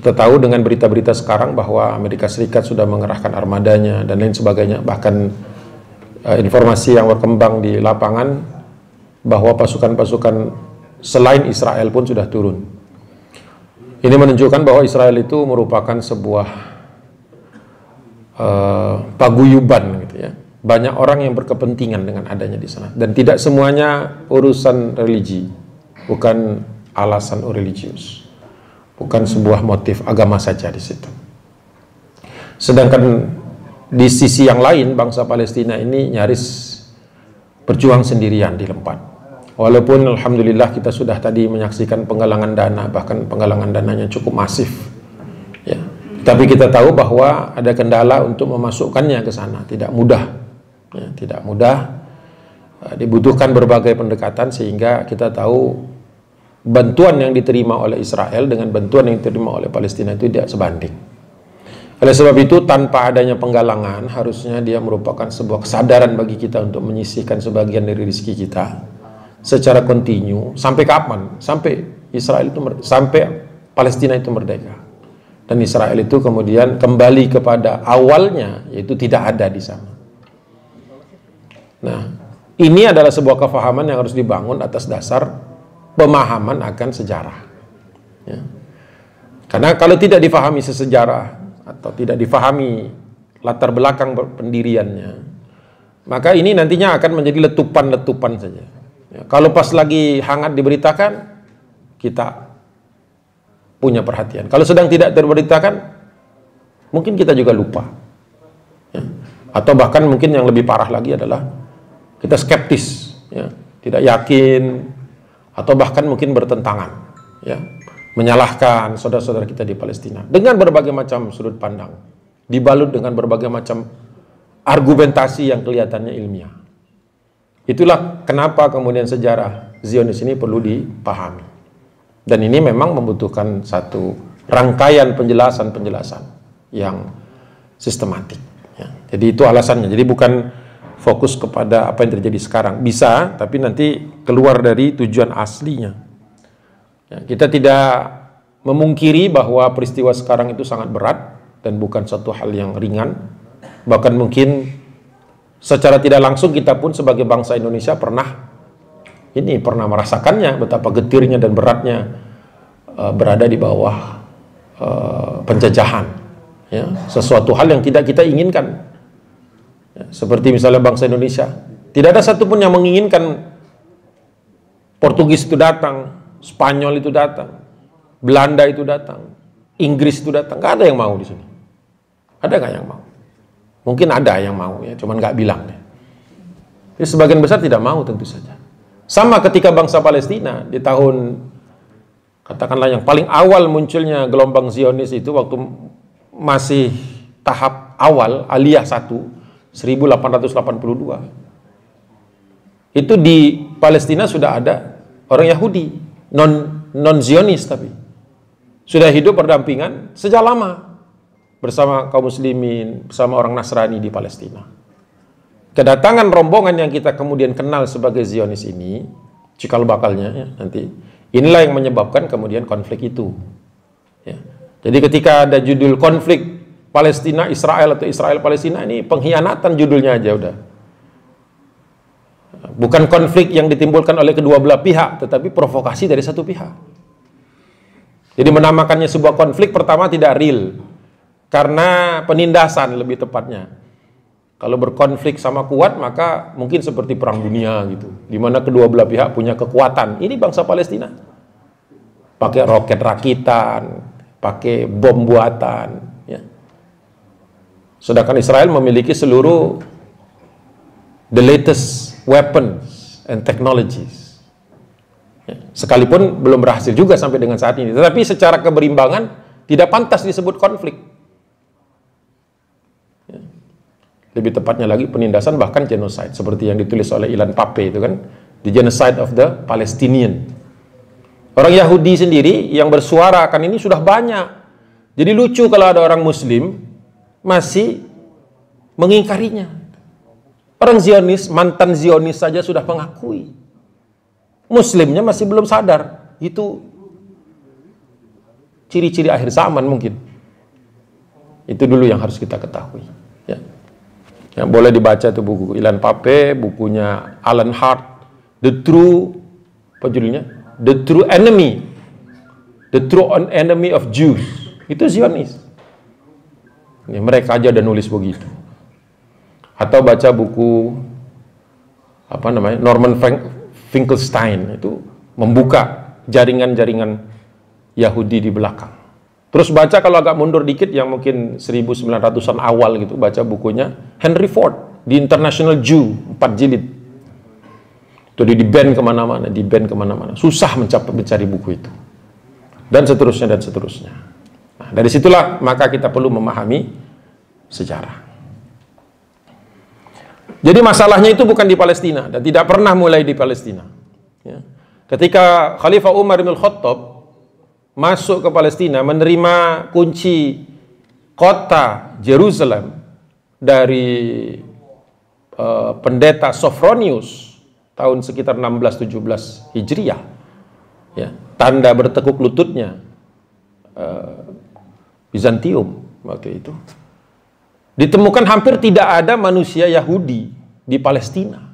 Kita tahu dengan berita-berita sekarang bahwa Amerika Serikat sudah mengerahkan armadanya dan lain sebagainya. Bahkan uh, informasi yang berkembang di lapangan bahwa pasukan-pasukan selain Israel pun sudah turun. Ini menunjukkan bahwa Israel itu merupakan sebuah uh, paguyuban gitu ya. Banyak orang yang berkepentingan dengan adanya di sana dan tidak semuanya urusan religi, bukan alasan religius bukan sebuah motif agama saja di situ. Sedangkan di sisi yang lain bangsa Palestina ini nyaris berjuang sendirian di Lempat. Walaupun alhamdulillah kita sudah tadi menyaksikan penggalangan dana bahkan penggalangan dananya cukup masif. Ya. Tapi kita tahu bahwa ada kendala untuk memasukkannya ke sana, tidak mudah. Ya, tidak mudah. Eh, dibutuhkan berbagai pendekatan sehingga kita tahu bantuan yang diterima oleh Israel dengan bantuan yang diterima oleh Palestina itu tidak sebanding. Oleh sebab itu, tanpa adanya penggalangan, harusnya dia merupakan sebuah kesadaran bagi kita untuk menyisihkan sebagian dari rezeki kita secara kontinu sampai kapan? Sampai Israel itu sampai Palestina itu merdeka. Dan Israel itu kemudian kembali kepada awalnya, yaitu tidak ada di sana. Nah, ini adalah sebuah kefahaman yang harus dibangun atas dasar pemahaman akan sejarah. Ya. Karena kalau tidak difahami sesejarah atau tidak difahami latar belakang pendiriannya, maka ini nantinya akan menjadi letupan-letupan saja. Ya, kalau pas lagi hangat diberitakan, kita punya perhatian. Kalau sedang tidak terberitakan, mungkin kita juga lupa. Ya. Atau bahkan mungkin yang lebih parah lagi adalah kita skeptis, ya. tidak yakin, atau bahkan mungkin bertentangan ya menyalahkan saudara-saudara kita di Palestina dengan berbagai macam sudut pandang dibalut dengan berbagai macam argumentasi yang kelihatannya ilmiah itulah kenapa kemudian sejarah Zionis ini perlu dipahami dan ini memang membutuhkan satu rangkaian penjelasan-penjelasan yang sistematik ya. jadi itu alasannya jadi bukan fokus kepada apa yang terjadi sekarang. Bisa, tapi nanti keluar dari tujuan aslinya. Ya, kita tidak memungkiri bahwa peristiwa sekarang itu sangat berat dan bukan satu hal yang ringan. Bahkan mungkin secara tidak langsung kita pun sebagai bangsa Indonesia pernah ini pernah merasakannya betapa getirnya dan beratnya uh, berada di bawah uh, penjajahan. Ya, sesuatu hal yang tidak kita inginkan seperti misalnya bangsa Indonesia. Tidak ada satupun yang menginginkan Portugis itu datang, Spanyol itu datang, Belanda itu datang, Inggris itu datang. Gak ada yang mau di sini. Ada nggak yang mau? Mungkin ada yang mau ya, cuman nggak bilang ya. Jadi sebagian besar tidak mau tentu saja. Sama ketika bangsa Palestina di tahun katakanlah yang paling awal munculnya gelombang Zionis itu waktu masih tahap awal aliyah satu 1882. Itu di Palestina sudah ada orang Yahudi, non non Zionis tapi sudah hidup berdampingan sejak lama bersama kaum muslimin, bersama orang Nasrani di Palestina. Kedatangan rombongan yang kita kemudian kenal sebagai Zionis ini, cikal bakalnya ya, nanti, inilah yang menyebabkan kemudian konflik itu. Ya. Jadi ketika ada judul konflik Palestina Israel atau Israel Palestina ini pengkhianatan judulnya aja udah. Bukan konflik yang ditimbulkan oleh kedua belah pihak, tetapi provokasi dari satu pihak. Jadi menamakannya sebuah konflik pertama tidak real. Karena penindasan lebih tepatnya. Kalau berkonflik sama kuat maka mungkin seperti perang dunia gitu. Di mana kedua belah pihak punya kekuatan. Ini bangsa Palestina. Pakai roket rakitan, pakai bom buatan, Sedangkan Israel memiliki seluruh the latest weapons and technologies. Ya, sekalipun belum berhasil juga sampai dengan saat ini. Tetapi secara keberimbangan tidak pantas disebut konflik. Ya, lebih tepatnya lagi penindasan bahkan genocide seperti yang ditulis oleh Ilan Pape itu kan the genocide of the Palestinian. Orang Yahudi sendiri yang bersuara akan ini sudah banyak. Jadi lucu kalau ada orang Muslim masih mengingkarinya. Orang Zionis, mantan Zionis saja sudah mengakui. Muslimnya masih belum sadar. Itu ciri-ciri akhir zaman mungkin. Itu dulu yang harus kita ketahui. Ya. Ya, boleh dibaca itu buku Ilan Pape, bukunya Alan Hart, The True, apa judulnya? The True Enemy, The True Enemy of Jews. Itu Zionis. Ya, mereka aja ada nulis begitu. Atau baca buku apa namanya Norman Frank, Finkelstein itu membuka jaringan-jaringan Yahudi di belakang. Terus baca kalau agak mundur dikit yang mungkin 1900-an awal gitu baca bukunya Henry Ford di International Jew 4 jilid. Itu di band kemana-mana, di band kemana-mana. Susah mencapai mencari buku itu. Dan seterusnya dan seterusnya dari situlah maka kita perlu memahami sejarah. Jadi masalahnya itu bukan di Palestina dan tidak pernah mulai di Palestina. Ya. Ketika Khalifah Umar bin Khattab masuk ke Palestina menerima kunci kota Jerusalem dari uh, pendeta Sophronius tahun sekitar 1617 Hijriah. Ya, tanda bertekuk lututnya uh, Bizantium waktu itu. Ditemukan hampir tidak ada manusia Yahudi di Palestina.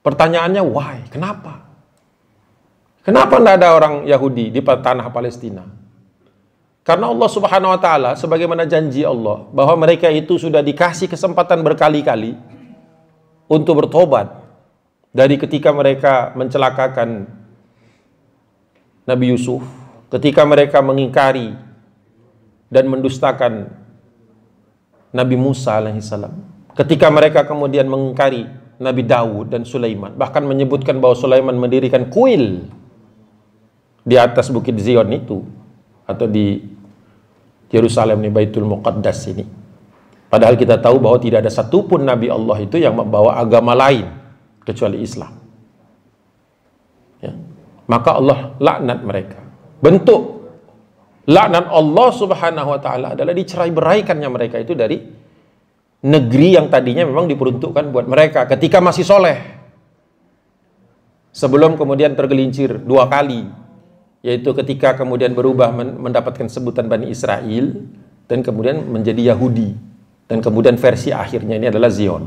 Pertanyaannya why? Kenapa? Kenapa tidak ada orang Yahudi di tanah Palestina? Karena Allah Subhanahu wa taala sebagaimana janji Allah bahwa mereka itu sudah dikasih kesempatan berkali-kali untuk bertobat dari ketika mereka mencelakakan Nabi Yusuf, ketika mereka mengingkari dan mendustakan Nabi Musa alaihissalam. Ketika mereka kemudian mengingkari Nabi Dawud dan Sulaiman, bahkan menyebutkan bahwa Sulaiman mendirikan kuil di atas bukit Zion itu atau di Yerusalem di Baitul Muqaddas ini. Padahal kita tahu bahwa tidak ada satupun Nabi Allah itu yang membawa agama lain kecuali Islam. Ya. Maka Allah laknat mereka. Bentuk laknat Allah Subhanahu wa taala adalah dicerai beraikannya mereka itu dari negeri yang tadinya memang diperuntukkan buat mereka ketika masih soleh sebelum kemudian tergelincir dua kali yaitu ketika kemudian berubah mendapatkan sebutan Bani Israel dan kemudian menjadi Yahudi dan kemudian versi akhirnya ini adalah Zion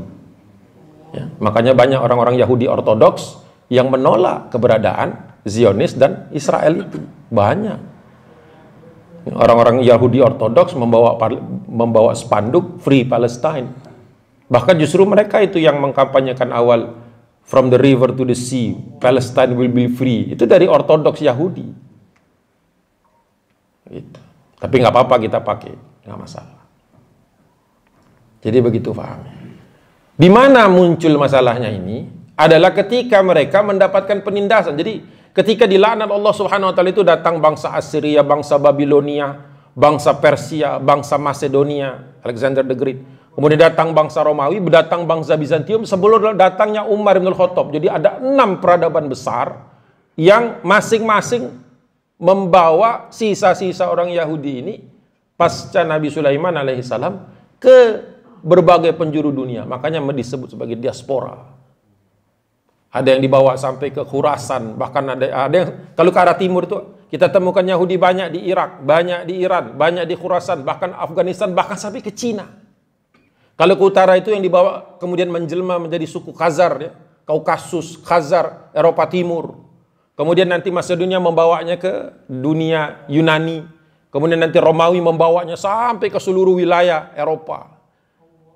ya, makanya banyak orang-orang Yahudi Ortodoks yang menolak keberadaan Zionis dan Israel itu banyak Orang-orang Yahudi Ortodoks membawa membawa spanduk Free Palestine. Bahkan justru mereka itu yang mengkampanyekan awal From the river to the sea, Palestine will be free. Itu dari Ortodoks Yahudi. Gitu. Tapi nggak apa-apa kita pakai, nggak masalah. Jadi begitu paham. Di mana muncul masalahnya ini? Adalah ketika mereka mendapatkan penindasan. Jadi Ketika dilaknat Allah Subhanahu wa taala itu datang bangsa Assyria, bangsa Babilonia, bangsa Persia, bangsa Macedonia, Alexander the Great. Kemudian datang bangsa Romawi, datang bangsa Bizantium sebelum datangnya Umar bin Khattab. Jadi ada enam peradaban besar yang masing-masing membawa sisa-sisa orang Yahudi ini pasca Nabi Sulaiman alaihissalam ke berbagai penjuru dunia. Makanya disebut sebagai diaspora. Ada yang dibawa sampai ke Khurasan, bahkan ada ada yang kalau ke arah timur itu kita temukan Yahudi banyak di Irak, banyak di Iran, banyak di Khurasan, bahkan Afghanistan, bahkan sampai ke Cina. Kalau ke utara itu yang dibawa kemudian menjelma menjadi suku Khazar ya, Kaukasus, Khazar, Eropa Timur. Kemudian nanti Macedonia membawanya ke dunia Yunani. Kemudian nanti Romawi membawanya sampai ke seluruh wilayah Eropa.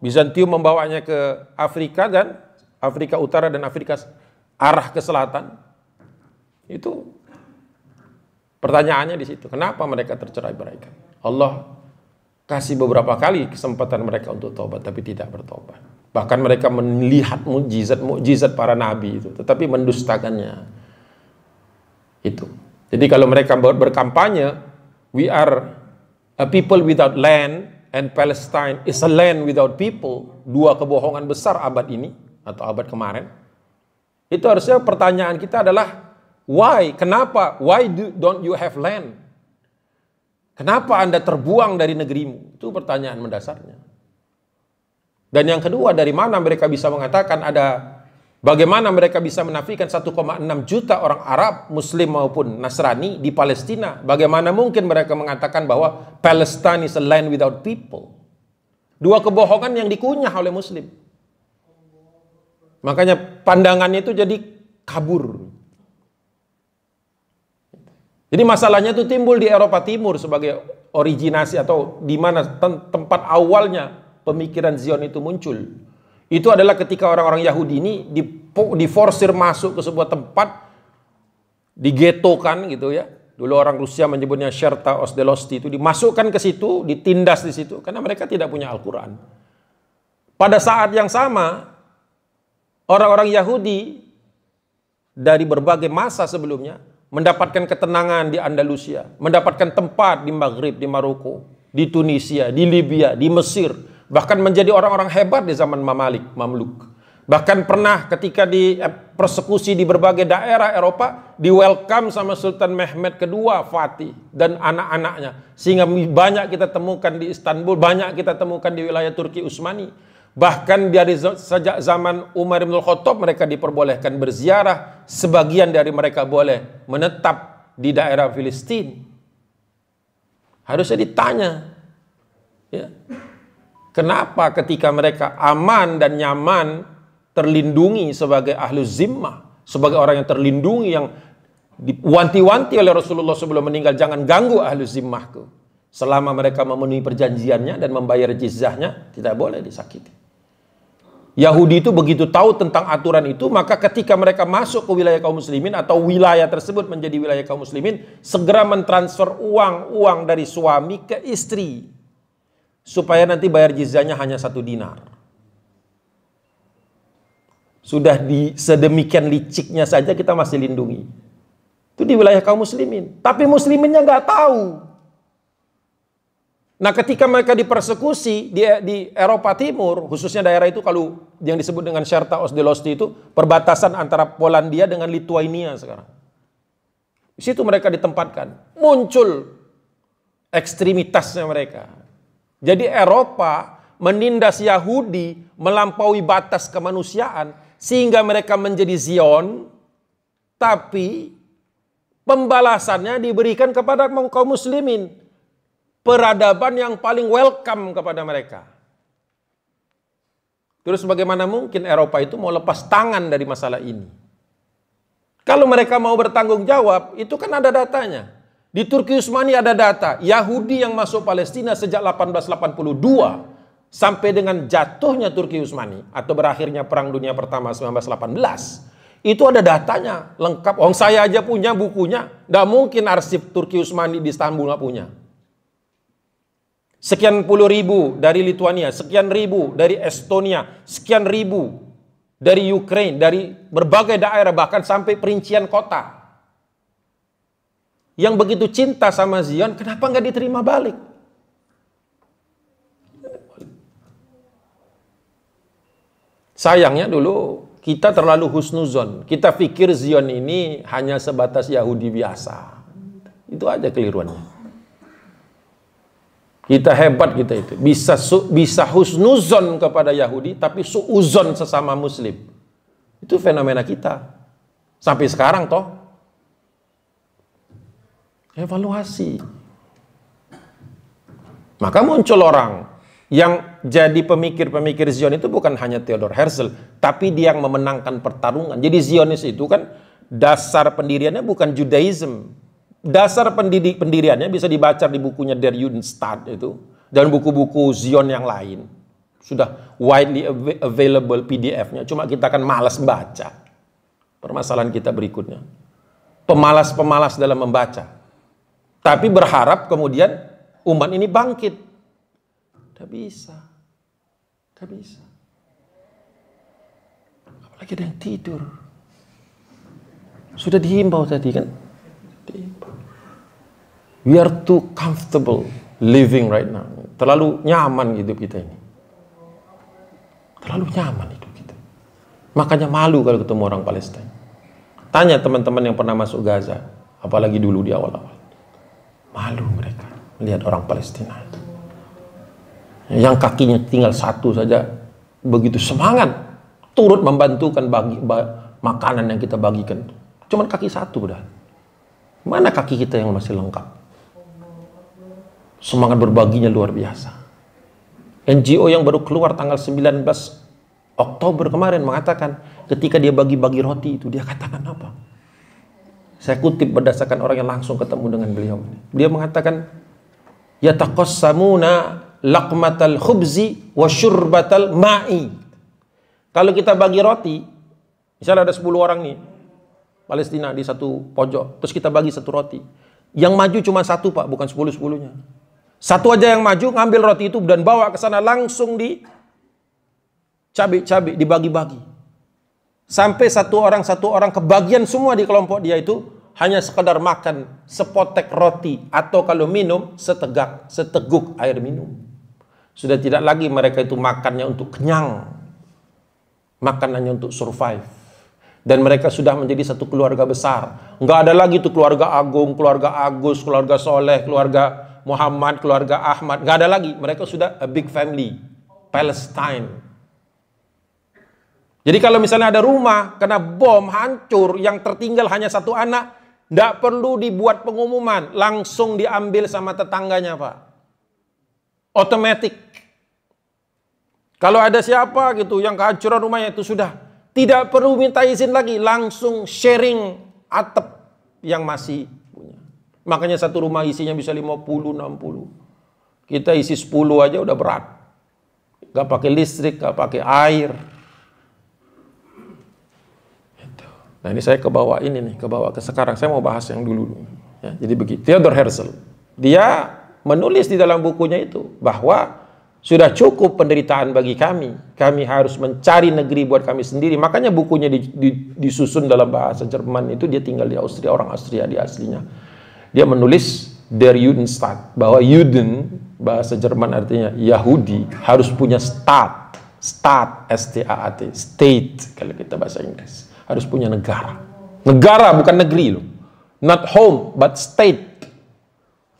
Bizantium membawanya ke Afrika dan Afrika Utara dan Afrika arah ke selatan. Itu pertanyaannya di situ. Kenapa mereka tercerai-beraikan? Allah kasih beberapa kali kesempatan mereka untuk tobat tapi tidak bertobat. Bahkan mereka melihat mujizat, mujizat para nabi itu tetapi mendustakannya. Itu. Jadi kalau mereka berkampanye we are a people without land and Palestine is a land without people. Dua kebohongan besar abad ini atau abad kemarin itu harusnya pertanyaan kita adalah why? Kenapa? Why do, don't you have land? Kenapa Anda terbuang dari negerimu? Itu pertanyaan mendasarnya. Dan yang kedua, dari mana mereka bisa mengatakan ada bagaimana mereka bisa menafikan 1,6 juta orang Arab, Muslim maupun Nasrani di Palestina? Bagaimana mungkin mereka mengatakan bahwa Palestine is a land without people? Dua kebohongan yang dikunyah oleh Muslim. Makanya pandangannya itu jadi kabur. Jadi masalahnya itu timbul di Eropa Timur sebagai originasi atau di mana tempat awalnya pemikiran Zion itu muncul. Itu adalah ketika orang-orang Yahudi ini diforsir masuk ke sebuah tempat digetokan gitu ya. Dulu orang Rusia menyebutnya Sherta Osdelosti itu dimasukkan ke situ, ditindas di situ karena mereka tidak punya Al-Qur'an. Pada saat yang sama, orang-orang Yahudi dari berbagai masa sebelumnya mendapatkan ketenangan di Andalusia, mendapatkan tempat di Maghrib, di Maroko, di Tunisia, di Libya, di Mesir, bahkan menjadi orang-orang hebat di zaman Mamalik, Mamluk. Bahkan pernah ketika di eh, persekusi di berbagai daerah Eropa di welcome sama Sultan Mehmet II Fatih dan anak-anaknya sehingga banyak kita temukan di Istanbul, banyak kita temukan di wilayah Turki Utsmani Bahkan dari sejak zaman Umar bin Khattab mereka diperbolehkan berziarah. Sebagian dari mereka boleh menetap di daerah Filistin. Harusnya ditanya. Ya. Kenapa ketika mereka aman dan nyaman terlindungi sebagai ahlu zimmah. Sebagai orang yang terlindungi yang diwanti-wanti oleh Rasulullah sebelum meninggal. Jangan ganggu ahlu zimmahku. Selama mereka memenuhi perjanjiannya dan membayar jizahnya tidak boleh disakiti. Yahudi itu begitu tahu tentang aturan itu, maka ketika mereka masuk ke wilayah kaum muslimin atau wilayah tersebut menjadi wilayah kaum muslimin, segera mentransfer uang-uang dari suami ke istri. Supaya nanti bayar jizanya hanya satu dinar. Sudah di sedemikian liciknya saja kita masih lindungi. Itu di wilayah kaum muslimin. Tapi musliminnya nggak tahu. Nah, ketika mereka dipersekusi di, di Eropa Timur, khususnya daerah itu kalau yang disebut dengan Serta Osdilosti itu perbatasan antara Polandia dengan Lithuania sekarang. Di situ mereka ditempatkan, muncul ekstremitasnya mereka. Jadi Eropa menindas Yahudi melampaui batas kemanusiaan sehingga mereka menjadi Zion, tapi pembalasannya diberikan kepada kaum muslimin peradaban yang paling welcome kepada mereka. Terus bagaimana mungkin Eropa itu mau lepas tangan dari masalah ini? Kalau mereka mau bertanggung jawab, itu kan ada datanya. Di Turki Utsmani ada data, Yahudi yang masuk Palestina sejak 1882 sampai dengan jatuhnya Turki Utsmani atau berakhirnya Perang Dunia Pertama 1918 itu ada datanya lengkap. Wong oh, saya aja punya bukunya, nggak mungkin arsip Turki Utsmani di Istanbul nggak punya sekian puluh ribu dari Lithuania, sekian ribu dari Estonia, sekian ribu dari Ukraine, dari berbagai daerah bahkan sampai perincian kota. Yang begitu cinta sama Zion, kenapa nggak diterima balik? Sayangnya dulu kita terlalu husnuzon. Kita pikir Zion ini hanya sebatas Yahudi biasa. Itu aja keliruannya. Kita hebat kita itu. Bisa su, bisa husnuzon kepada Yahudi tapi suuzon sesama muslim. Itu fenomena kita. Sampai sekarang toh. Evaluasi. Maka muncul orang yang jadi pemikir-pemikir Zion itu bukan hanya Theodor Herzl, tapi dia yang memenangkan pertarungan. Jadi Zionis itu kan dasar pendiriannya bukan Judaism, dasar pendidik pendiriannya bisa dibaca di bukunya Der Judenstadt itu dan buku-buku Zion yang lain. Sudah widely available PDF-nya, cuma kita akan malas baca. Permasalahan kita berikutnya. Pemalas-pemalas dalam membaca. Tapi berharap kemudian umat ini bangkit. Tidak bisa. Tidak bisa. Apalagi ada yang tidur. Sudah dihimbau tadi kan? Dihimbau. We are too comfortable living right now. Terlalu nyaman hidup kita ini. Terlalu nyaman hidup kita. Makanya malu kalau ketemu orang Palestina. Tanya teman-teman yang pernah masuk Gaza, apalagi dulu di awal-awal. Malu mereka melihat orang Palestina Yang kakinya tinggal satu saja begitu semangat turut membantukan bagi ba, makanan yang kita bagikan. Cuman kaki satu udah. Mana kaki kita yang masih lengkap? semangat berbaginya luar biasa. NGO yang baru keluar tanggal 19 Oktober kemarin mengatakan ketika dia bagi-bagi roti itu dia katakan apa? Saya kutip berdasarkan orang yang langsung ketemu dengan beliau. Dia mengatakan ya taqassamuna laqmatal khubzi wa syurbatal ma'i. Kalau kita bagi roti, misalnya ada 10 orang nih, Palestina di satu pojok, terus kita bagi satu roti. Yang maju cuma satu pak, bukan 10-10-nya. Satu aja yang maju ngambil roti itu dan bawa ke sana langsung di cabik-cabik, dibagi-bagi. Sampai satu orang satu orang kebagian semua di kelompok dia itu hanya sekedar makan sepotek roti atau kalau minum setegak, seteguk air minum. Sudah tidak lagi mereka itu makannya untuk kenyang. Makanannya untuk survive dan mereka sudah menjadi satu keluarga besar. Enggak ada lagi tuh keluarga Agung, keluarga Agus, keluarga Soleh, keluarga Muhammad, keluarga Ahmad, nggak ada lagi. Mereka sudah a big family, Palestine. Jadi kalau misalnya ada rumah kena bom hancur yang tertinggal hanya satu anak, ndak perlu dibuat pengumuman, langsung diambil sama tetangganya pak. Otomatis. Kalau ada siapa gitu yang kehancuran rumahnya itu sudah tidak perlu minta izin lagi, langsung sharing atap yang masih Makanya satu rumah isinya bisa 50, 60. Kita isi 10 aja udah berat. Gak pakai listrik, gak pakai air. Nah ini saya ke bawah ini nih, ke bawah ke sekarang. Saya mau bahas yang dulu. dulu. Ya, jadi begitu. Theodore Herzl. Dia menulis di dalam bukunya itu bahwa sudah cukup penderitaan bagi kami. Kami harus mencari negeri buat kami sendiri. Makanya bukunya di, di, disusun dalam bahasa Jerman itu dia tinggal di Austria, orang Austria di aslinya dia menulis Der Judenstaat bahwa Juden bahasa Jerman artinya Yahudi harus punya stat stat S T A A T state kalau kita bahasa Inggris harus punya negara negara bukan negeri loh not home but state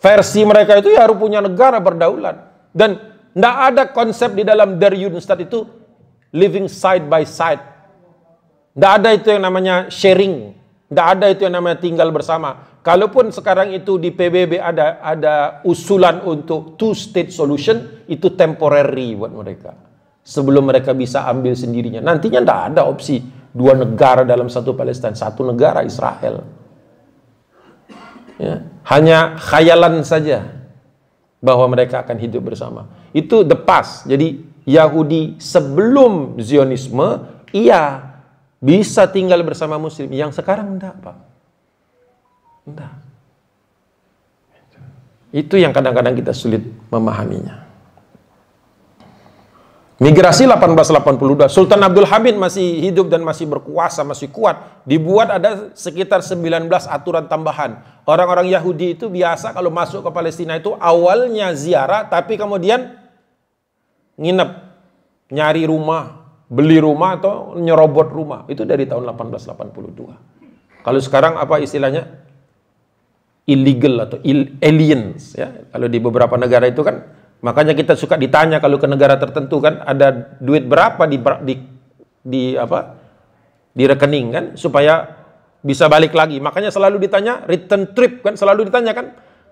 versi mereka itu ya harus punya negara berdaulat dan tidak ada konsep di dalam Der Judenstaat itu living side by side tidak ada itu yang namanya sharing tidak ada itu yang namanya tinggal bersama Kalaupun sekarang itu di PBB ada ada usulan untuk two state solution itu temporary buat mereka. Sebelum mereka bisa ambil sendirinya. Nantinya tidak ada opsi dua negara dalam satu Palestina, satu negara Israel. Ya, hanya khayalan saja bahwa mereka akan hidup bersama. Itu the past. Jadi Yahudi sebelum Zionisme ia bisa tinggal bersama muslim. Yang sekarang tidak. Pak. Enggak. Itu yang kadang-kadang kita sulit memahaminya. Migrasi 1882, Sultan Abdul Hamid masih hidup dan masih berkuasa, masih kuat. Dibuat ada sekitar 19 aturan tambahan. Orang-orang Yahudi itu biasa kalau masuk ke Palestina itu awalnya ziarah, tapi kemudian nginep, nyari rumah, beli rumah atau nyerobot rumah. Itu dari tahun 1882. Kalau sekarang apa istilahnya? illegal atau Ill aliens ya. Kalau di beberapa negara itu kan makanya kita suka ditanya kalau ke negara tertentu kan ada duit berapa di di, di apa? di rekening kan supaya bisa balik lagi. Makanya selalu ditanya return trip kan selalu ditanya kan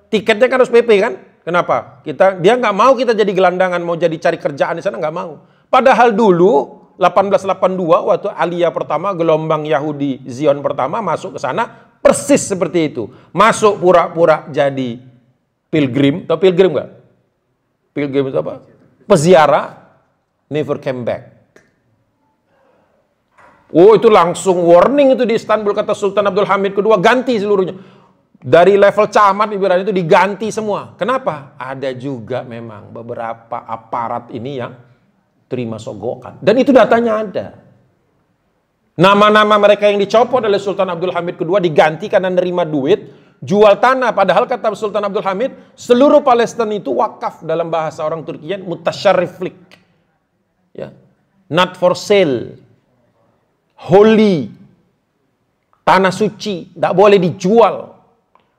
tiketnya kan harus PP kan? Kenapa? Kita dia nggak mau kita jadi gelandangan, mau jadi cari kerjaan di sana nggak mau. Padahal dulu 1882 waktu alia pertama gelombang Yahudi Zion pertama masuk ke sana Persis seperti itu. Masuk pura-pura jadi pilgrim. atau pilgrim nggak? Pilgrim itu apa? Peziarah. Never came back. Oh itu langsung warning itu di Istanbul kata Sultan Abdul Hamid kedua ganti seluruhnya. Dari level camat ibaratnya itu diganti semua. Kenapa? Ada juga memang beberapa aparat ini yang terima sogokan. Dan itu datanya ada. Nama-nama mereka yang dicopot oleh Sultan Abdul Hamid II diganti karena nerima duit, jual tanah. Padahal kata Sultan Abdul Hamid, seluruh Palestina itu wakaf dalam bahasa orang Turkinya mutasyariflik. Ya. Not for sale. Holy. Tanah suci, tidak boleh dijual.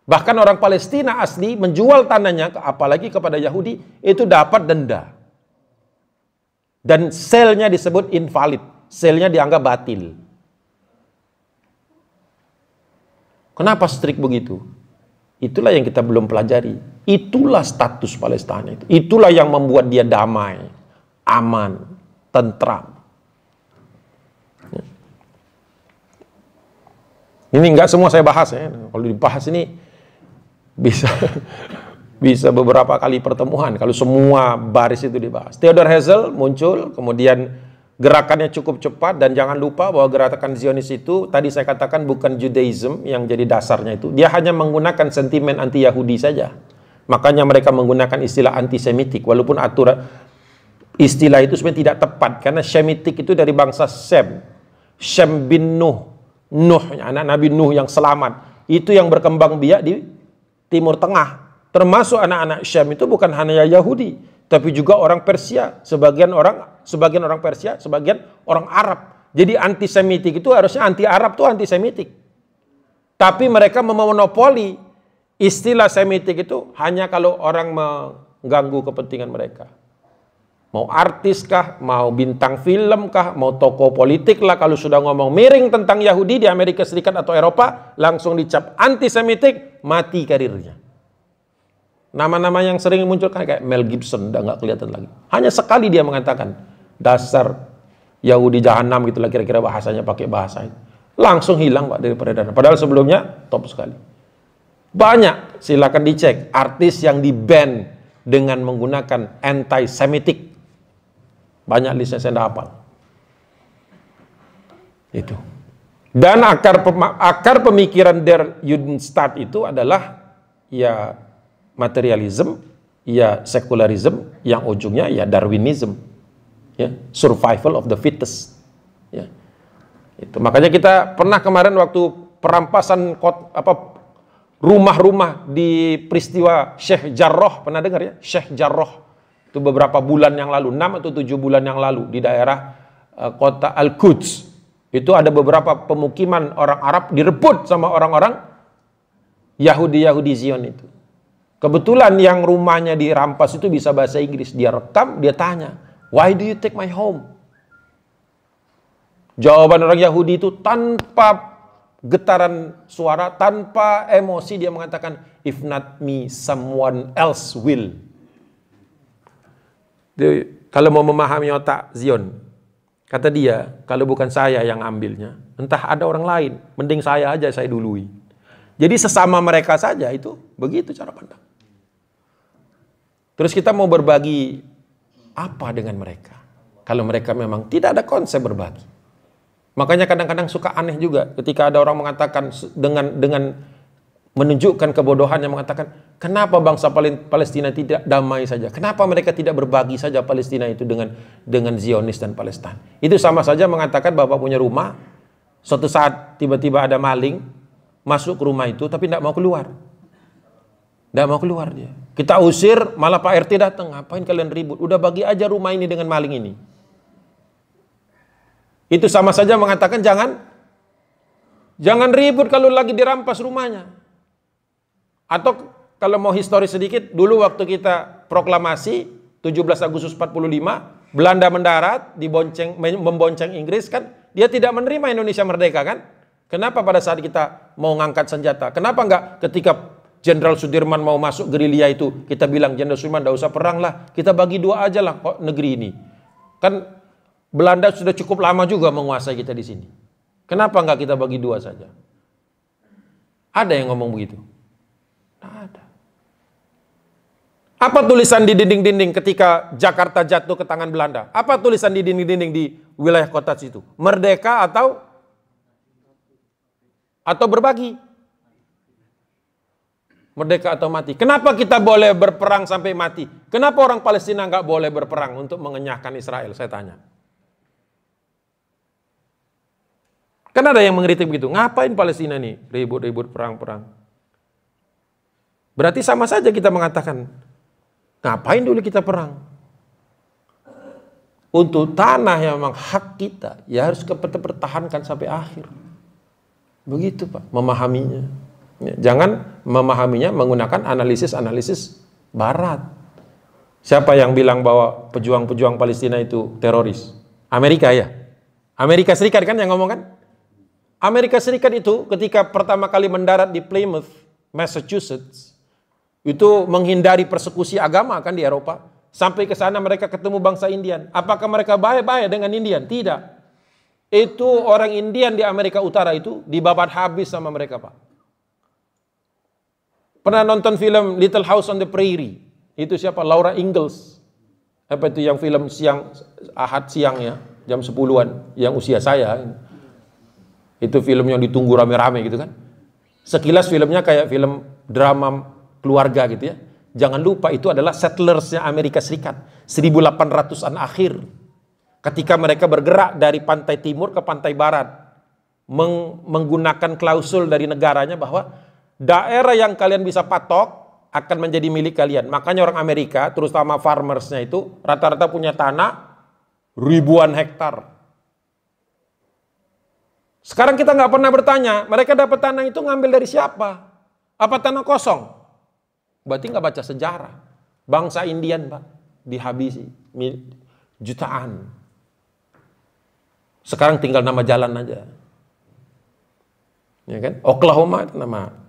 Bahkan orang Palestina asli menjual tanahnya, apalagi kepada Yahudi, itu dapat denda. Dan selnya disebut invalid, selnya dianggap batil. Kenapa strik begitu? Itulah yang kita belum pelajari. Itulah status Palestina itu. Itulah yang membuat dia damai, aman, tentram. Ya. Ini nggak semua saya bahas ya. Kalau dibahas ini bisa bisa beberapa kali pertemuan kalau semua baris itu dibahas. Theodore Hazel muncul, kemudian gerakannya cukup cepat dan jangan lupa bahwa gerakan Zionis itu tadi saya katakan bukan Judaism yang jadi dasarnya itu. Dia hanya menggunakan sentimen anti Yahudi saja. Makanya mereka menggunakan istilah antisemitik walaupun aturan istilah itu sebenarnya tidak tepat karena Semitik itu dari bangsa Sem. Sem bin Nuh. Nuh, anak Nabi Nuh yang selamat. Itu yang berkembang biak di Timur Tengah. Termasuk anak-anak Sem itu bukan hanya Yahudi tapi juga orang Persia, sebagian orang sebagian orang Persia, sebagian orang Arab. Jadi antisemitik itu harusnya anti Arab tuh antisemitik. Tapi mereka memonopoli istilah semitik itu hanya kalau orang mengganggu kepentingan mereka. Mau artis kah, mau bintang film kah, mau tokoh politik lah kalau sudah ngomong miring tentang Yahudi di Amerika Serikat atau Eropa langsung dicap antisemitik, mati karirnya. Nama-nama yang sering muncul kan kayak Mel Gibson udah nggak kelihatan lagi. Hanya sekali dia mengatakan dasar Yahudi jahanam gitulah kira-kira bahasanya pakai bahasa itu. Langsung hilang Pak dari peredaran. Padahal sebelumnya top sekali. Banyak, silakan dicek artis yang di-ban dengan menggunakan anti-semitik. Banyak listnya saya tidak Itu. Dan akar akar pemikiran Der Judenstadt itu adalah ya Materialisme, ya sekularisme, yang ujungnya ya Darwinism, ya survival of the fittest. Ya. Itu makanya kita pernah kemarin waktu perampasan kot, apa rumah-rumah di peristiwa Syekh Jarroh pernah dengar ya Syekh Jarroh itu beberapa bulan yang lalu 6 atau tujuh bulan yang lalu di daerah uh, kota Al-Quds itu ada beberapa pemukiman orang Arab direbut sama orang-orang Yahudi-Yahudi Zion itu Kebetulan yang rumahnya dirampas itu bisa bahasa Inggris. Dia rekam, dia tanya, why do you take my home? Jawaban orang Yahudi itu tanpa getaran suara, tanpa emosi dia mengatakan, if not me, someone else will. Dia, kalau mau memahami otak Zion, kata dia, kalau bukan saya yang ambilnya, entah ada orang lain, mending saya aja saya dului. Jadi sesama mereka saja itu begitu cara pandang. Terus kita mau berbagi apa dengan mereka? Kalau mereka memang tidak ada konsep berbagi. Makanya kadang-kadang suka aneh juga ketika ada orang mengatakan dengan dengan menunjukkan kebodohan yang mengatakan kenapa bangsa Palestina tidak damai saja? Kenapa mereka tidak berbagi saja Palestina itu dengan dengan Zionis dan Palestina? Itu sama saja mengatakan bapak punya rumah, suatu saat tiba-tiba ada maling masuk ke rumah itu tapi tidak mau keluar. Tidak mau keluar dia. Kita usir, malah Pak RT datang. Ngapain kalian ribut? Udah bagi aja rumah ini dengan maling ini. Itu sama saja mengatakan jangan jangan ribut kalau lagi dirampas rumahnya. Atau kalau mau histori sedikit, dulu waktu kita proklamasi 17 Agustus 45, Belanda mendarat, dibonceng membonceng Inggris kan, dia tidak menerima Indonesia merdeka kan? Kenapa pada saat kita mau ngangkat senjata? Kenapa enggak ketika Jenderal Sudirman mau masuk gerilya itu, kita bilang Jenderal Sudirman tidak usah perang lah, kita bagi dua aja lah kok negeri ini. Kan Belanda sudah cukup lama juga menguasai kita di sini. Kenapa nggak kita bagi dua saja? Ada yang ngomong begitu? Nah, ada. Apa tulisan di dinding-dinding ketika Jakarta jatuh ke tangan Belanda? Apa tulisan di dinding-dinding di wilayah kota situ? Merdeka atau atau berbagi? merdeka atau mati. Kenapa kita boleh berperang sampai mati? Kenapa orang Palestina nggak boleh berperang untuk mengenyahkan Israel? Saya tanya. Kan ada yang mengkritik begitu. Ngapain Palestina nih ribut-ribut perang-perang? Berarti sama saja kita mengatakan, ngapain dulu kita perang? Untuk tanah yang memang hak kita, ya harus kita pertahankan sampai akhir. Begitu Pak, memahaminya. Ya, jangan memahaminya menggunakan analisis-analisis barat. Siapa yang bilang bahwa pejuang-pejuang Palestina itu teroris? Amerika ya? Amerika Serikat kan yang ngomong kan? Amerika Serikat itu ketika pertama kali mendarat di Plymouth, Massachusetts, itu menghindari persekusi agama kan di Eropa. Sampai ke sana mereka ketemu bangsa Indian. Apakah mereka baik-baik dengan Indian? Tidak. Itu orang Indian di Amerika Utara itu dibabat habis sama mereka, Pak. Pernah nonton film Little House on the Prairie? Itu siapa? Laura Ingalls. Apa itu yang film siang Ahad siang ya, jam 10-an, yang usia saya. Itu film yang ditunggu rame-rame gitu kan. Sekilas filmnya kayak film drama keluarga gitu ya. Jangan lupa itu adalah settlersnya Amerika Serikat 1800-an akhir ketika mereka bergerak dari pantai timur ke pantai barat meng menggunakan klausul dari negaranya bahwa daerah yang kalian bisa patok akan menjadi milik kalian. Makanya orang Amerika, terutama farmersnya itu rata-rata punya tanah ribuan hektar. Sekarang kita nggak pernah bertanya, mereka dapat tanah itu ngambil dari siapa? Apa tanah kosong? Berarti nggak baca sejarah. Bangsa Indian, Pak, dihabisi jutaan. Sekarang tinggal nama jalan aja. Ya kan? Oklahoma itu nama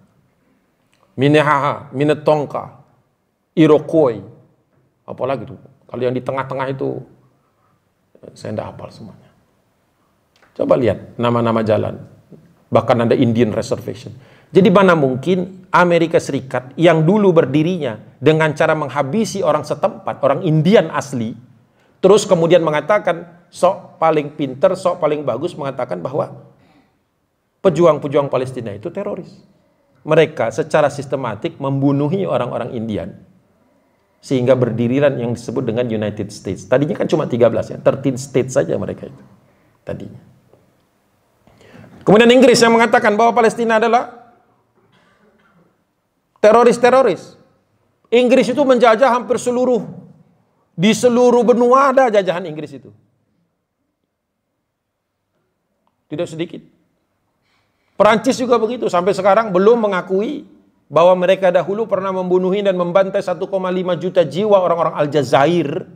Minnehaha, Minnetonka, Iroquois, apalagi tuh. Kalau yang di tengah-tengah itu, saya tidak hafal semuanya. Coba lihat nama-nama jalan. Bahkan ada Indian Reservation. Jadi mana mungkin Amerika Serikat yang dulu berdirinya dengan cara menghabisi orang setempat, orang Indian asli, terus kemudian mengatakan sok paling pinter, sok paling bagus mengatakan bahwa pejuang-pejuang Palestina itu teroris mereka secara sistematik membunuhi orang-orang Indian sehingga berdiriran yang disebut dengan United States. Tadinya kan cuma 13 ya, 13 states saja mereka itu tadinya. Kemudian Inggris yang mengatakan bahwa Palestina adalah teroris-teroris. Inggris itu menjajah hampir seluruh di seluruh benua ada jajahan Inggris itu. Tidak sedikit. Perancis juga begitu, sampai sekarang belum mengakui bahwa mereka dahulu pernah membunuhi dan membantai 1,5 juta jiwa orang-orang Aljazair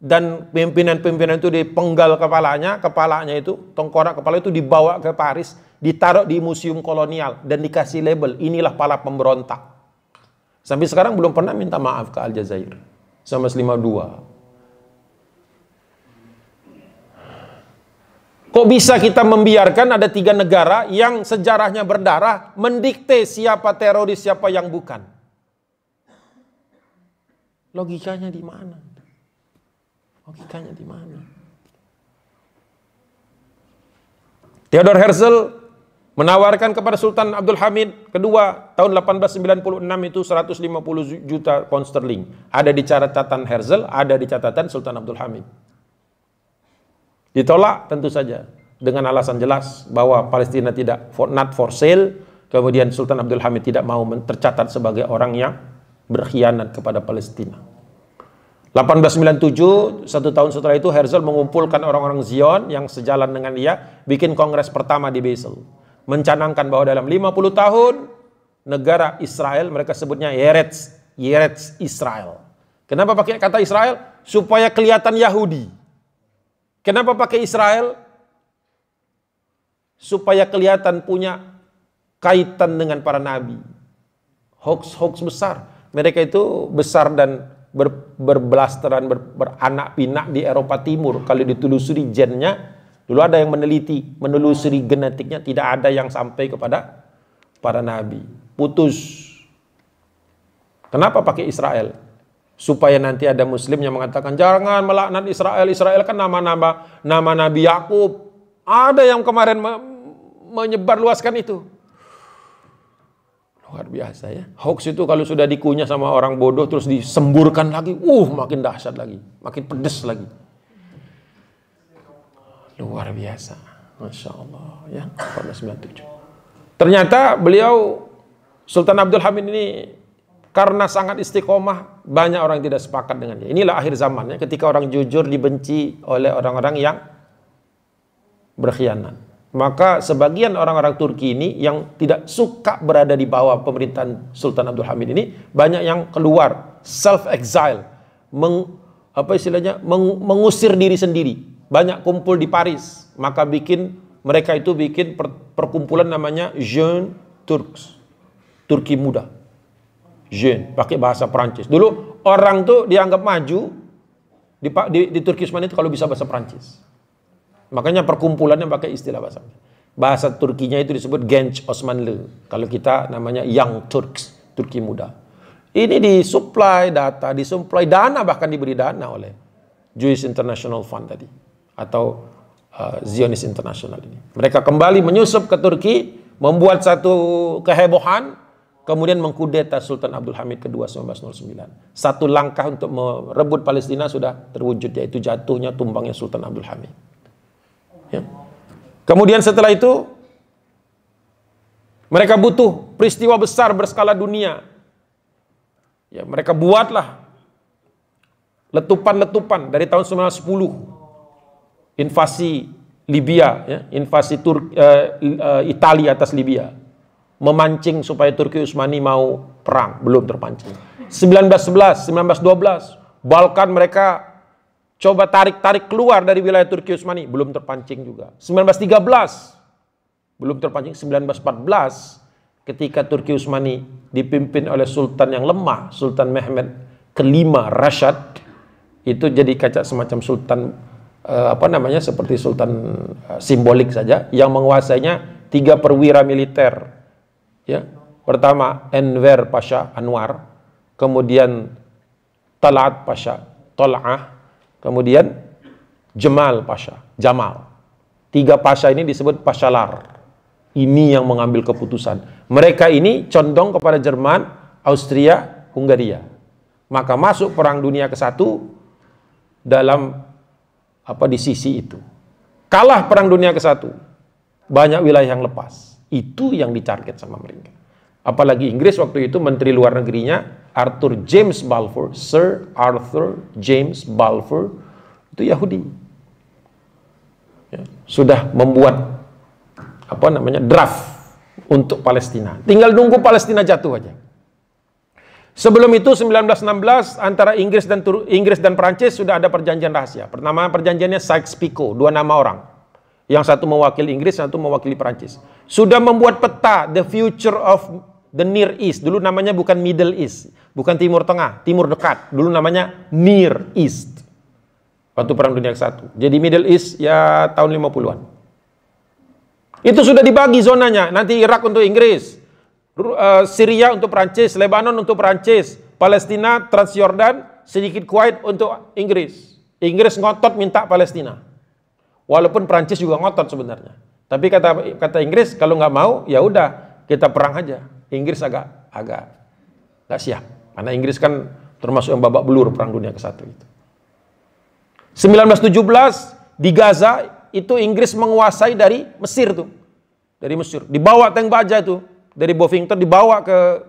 dan pimpinan-pimpinan itu dipenggal kepalanya, kepalanya itu tongkorak kepala itu dibawa ke Paris, ditaruh di museum kolonial dan dikasih label inilah pala pemberontak. Sampai sekarang belum pernah minta maaf ke Aljazair. Sama 52 Kok bisa kita membiarkan ada tiga negara yang sejarahnya berdarah mendikte siapa teroris, siapa yang bukan? Logikanya di mana? Logikanya di mana? Theodor Herzl menawarkan kepada Sultan Abdul Hamid kedua tahun 1896 itu 150 juta pound sterling. Ada di catatan Herzl, ada di catatan Sultan Abdul Hamid. Ditolak tentu saja dengan alasan jelas bahwa Palestina tidak for, not for sale, kemudian Sultan Abdul Hamid tidak mau tercatat sebagai orang yang berkhianat kepada Palestina. 1897, satu tahun setelah itu Herzl mengumpulkan orang-orang Zion yang sejalan dengan dia, bikin kongres pertama di Basel. Mencanangkan bahwa dalam 50 tahun, negara Israel, mereka sebutnya Yeretz, Yeretz Israel. Kenapa pakai kata Israel? Supaya kelihatan Yahudi. Kenapa pakai Israel? Supaya kelihatan punya kaitan dengan para nabi. Hoax-hoax besar. Mereka itu besar dan ber, berblasteran, ber, beranak pinak di Eropa Timur. Kalau ditelusuri gennya, dulu ada yang meneliti, menelusuri genetiknya, tidak ada yang sampai kepada para nabi. Putus. Kenapa pakai Israel? supaya nanti ada muslim yang mengatakan jangan melaknat Israel Israel kan nama-nama nama Nabi Yakub ada yang kemarin me menyebar luaskan itu luar biasa ya hoax itu kalau sudah dikunyah sama orang bodoh terus disemburkan lagi uh makin dahsyat lagi makin pedes lagi luar biasa masya Allah ya 1997 ternyata beliau Sultan Abdul Hamid ini karena sangat istiqomah banyak orang yang tidak sepakat dengannya. Inilah akhir zamannya ketika orang jujur dibenci oleh orang-orang yang berkhianat. Maka sebagian orang-orang Turki ini yang tidak suka berada di bawah pemerintahan Sultan Abdul Hamid ini banyak yang keluar self exile, meng, apa istilahnya meng, mengusir diri sendiri. Banyak kumpul di Paris, maka bikin mereka itu bikin per, perkumpulan namanya Jeune Turks, Turki Muda jeune, pakai bahasa Perancis. Dulu orang tuh dianggap maju di, di, di Turkisman itu kalau bisa bahasa Perancis. Makanya perkumpulannya pakai istilah bahasa. Bahasa Turkinya itu disebut Genç Osmanlı. Kalau kita namanya Young Turks, Turki muda. Ini disuplai data, disuplai dana bahkan diberi dana oleh Jewish International Fund tadi atau uh, Zionis International ini. Mereka kembali menyusup ke Turki, membuat satu kehebohan kemudian mengkudeta Sultan Abdul Hamid kedua 1909. Satu langkah untuk merebut Palestina sudah terwujud yaitu jatuhnya tumbangnya Sultan Abdul Hamid. Ya. Kemudian setelah itu mereka butuh peristiwa besar berskala dunia. Ya, mereka buatlah letupan-letupan dari tahun 1910 invasi Libya, ya, invasi Turki, uh, eh, uh, eh, Italia atas Libya memancing supaya Turki Utsmani mau perang, belum terpancing. 1911, 1912, Balkan mereka coba tarik-tarik keluar dari wilayah Turki Utsmani, belum terpancing juga. 1913 belum terpancing, 1914 ketika Turki Utsmani dipimpin oleh sultan yang lemah, Sultan Mehmed kelima Rashad itu jadi kaca semacam sultan eh, apa namanya seperti sultan eh, simbolik saja yang menguasainya tiga perwira militer ya pertama Enver Pasha Anwar kemudian Talat Pasha Tol'ah kemudian Jamal Pasha Jamal tiga Pasha ini disebut Pashalar ini yang mengambil keputusan mereka ini condong kepada Jerman Austria Hungaria maka masuk perang dunia ke satu dalam apa di sisi itu kalah perang dunia ke satu banyak wilayah yang lepas itu yang ditarget sama mereka. Apalagi Inggris waktu itu menteri luar negerinya Arthur James Balfour, Sir Arthur James Balfour itu Yahudi. Ya, sudah membuat apa namanya draft untuk Palestina. Tinggal nunggu Palestina jatuh aja. Sebelum itu 1916 antara Inggris dan Inggris dan Prancis sudah ada perjanjian rahasia. Pertama perjanjiannya Sykes-Picot, dua nama orang. Yang satu mewakili Inggris, yang satu mewakili Perancis. Sudah membuat peta the future of the Near East. Dulu namanya bukan Middle East, bukan Timur Tengah, Timur Dekat. Dulu namanya Near East. Waktu Perang Dunia Satu. Jadi Middle East ya tahun 50-an. Itu sudah dibagi zonanya. Nanti Irak untuk Inggris, eh, Syria untuk Perancis, Lebanon untuk Perancis, Palestina, Transjordan, sedikit Kuwait untuk Inggris. Inggris ngotot minta Palestina. Walaupun Prancis juga ngotot sebenarnya. Tapi kata kata Inggris kalau nggak mau ya udah kita perang aja. Inggris agak agak nggak siap. Karena Inggris kan termasuk yang babak belur perang dunia ke-1 itu. 1917 di Gaza itu Inggris menguasai dari Mesir tuh. Dari Mesir. Dibawa tank baja itu dari Bovington dibawa ke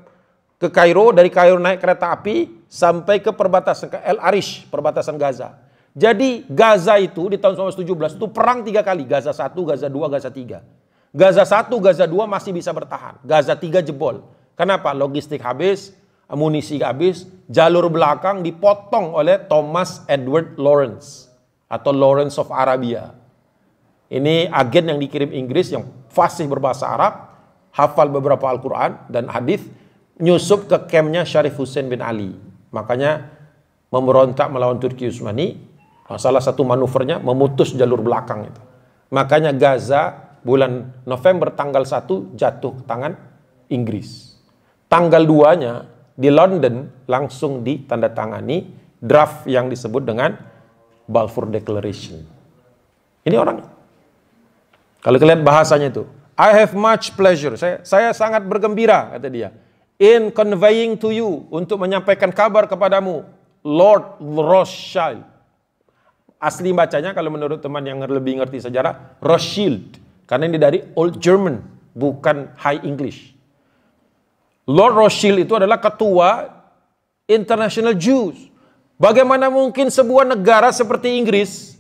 ke Kairo, dari Kairo naik kereta api sampai ke perbatasan ke El Arish, perbatasan Gaza. Jadi Gaza itu di tahun 1917 itu perang tiga kali. Gaza 1, Gaza 2, Gaza 3. Gaza 1, Gaza 2 masih bisa bertahan. Gaza 3 jebol. Kenapa? Logistik habis, amunisi habis, jalur belakang dipotong oleh Thomas Edward Lawrence atau Lawrence of Arabia. Ini agen yang dikirim Inggris yang fasih berbahasa Arab, hafal beberapa Al-Quran dan hadis, nyusup ke kemnya Syarif Hussein bin Ali. Makanya memberontak melawan Turki Utsmani, Nah, salah satu manuvernya memutus jalur belakang itu. Makanya Gaza bulan November tanggal 1 jatuh ke tangan Inggris. Tanggal 2-nya di London langsung ditandatangani draft yang disebut dengan Balfour Declaration. Ini orang. Kalau kalian bahasanya itu, I have much pleasure. Saya, saya sangat bergembira kata dia in conveying to you untuk menyampaikan kabar kepadamu Lord Rothschild Asli bacanya kalau menurut teman yang lebih ngerti sejarah, Rothschild. Karena ini dari Old German, bukan High English. Lord Rothschild itu adalah ketua International Jews. Bagaimana mungkin sebuah negara seperti Inggris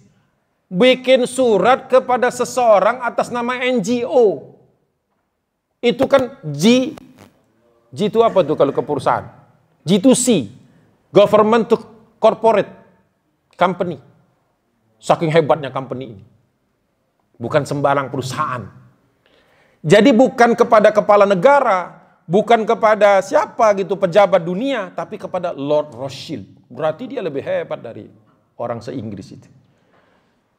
bikin surat kepada seseorang atas nama NGO? Itu kan G G itu apa tuh kalau ke perusahaan? G2C, government to corporate company. Saking hebatnya company ini. Bukan sembarang perusahaan. Jadi bukan kepada kepala negara, bukan kepada siapa gitu pejabat dunia, tapi kepada Lord Rothschild. Berarti dia lebih hebat dari orang se-Inggris itu.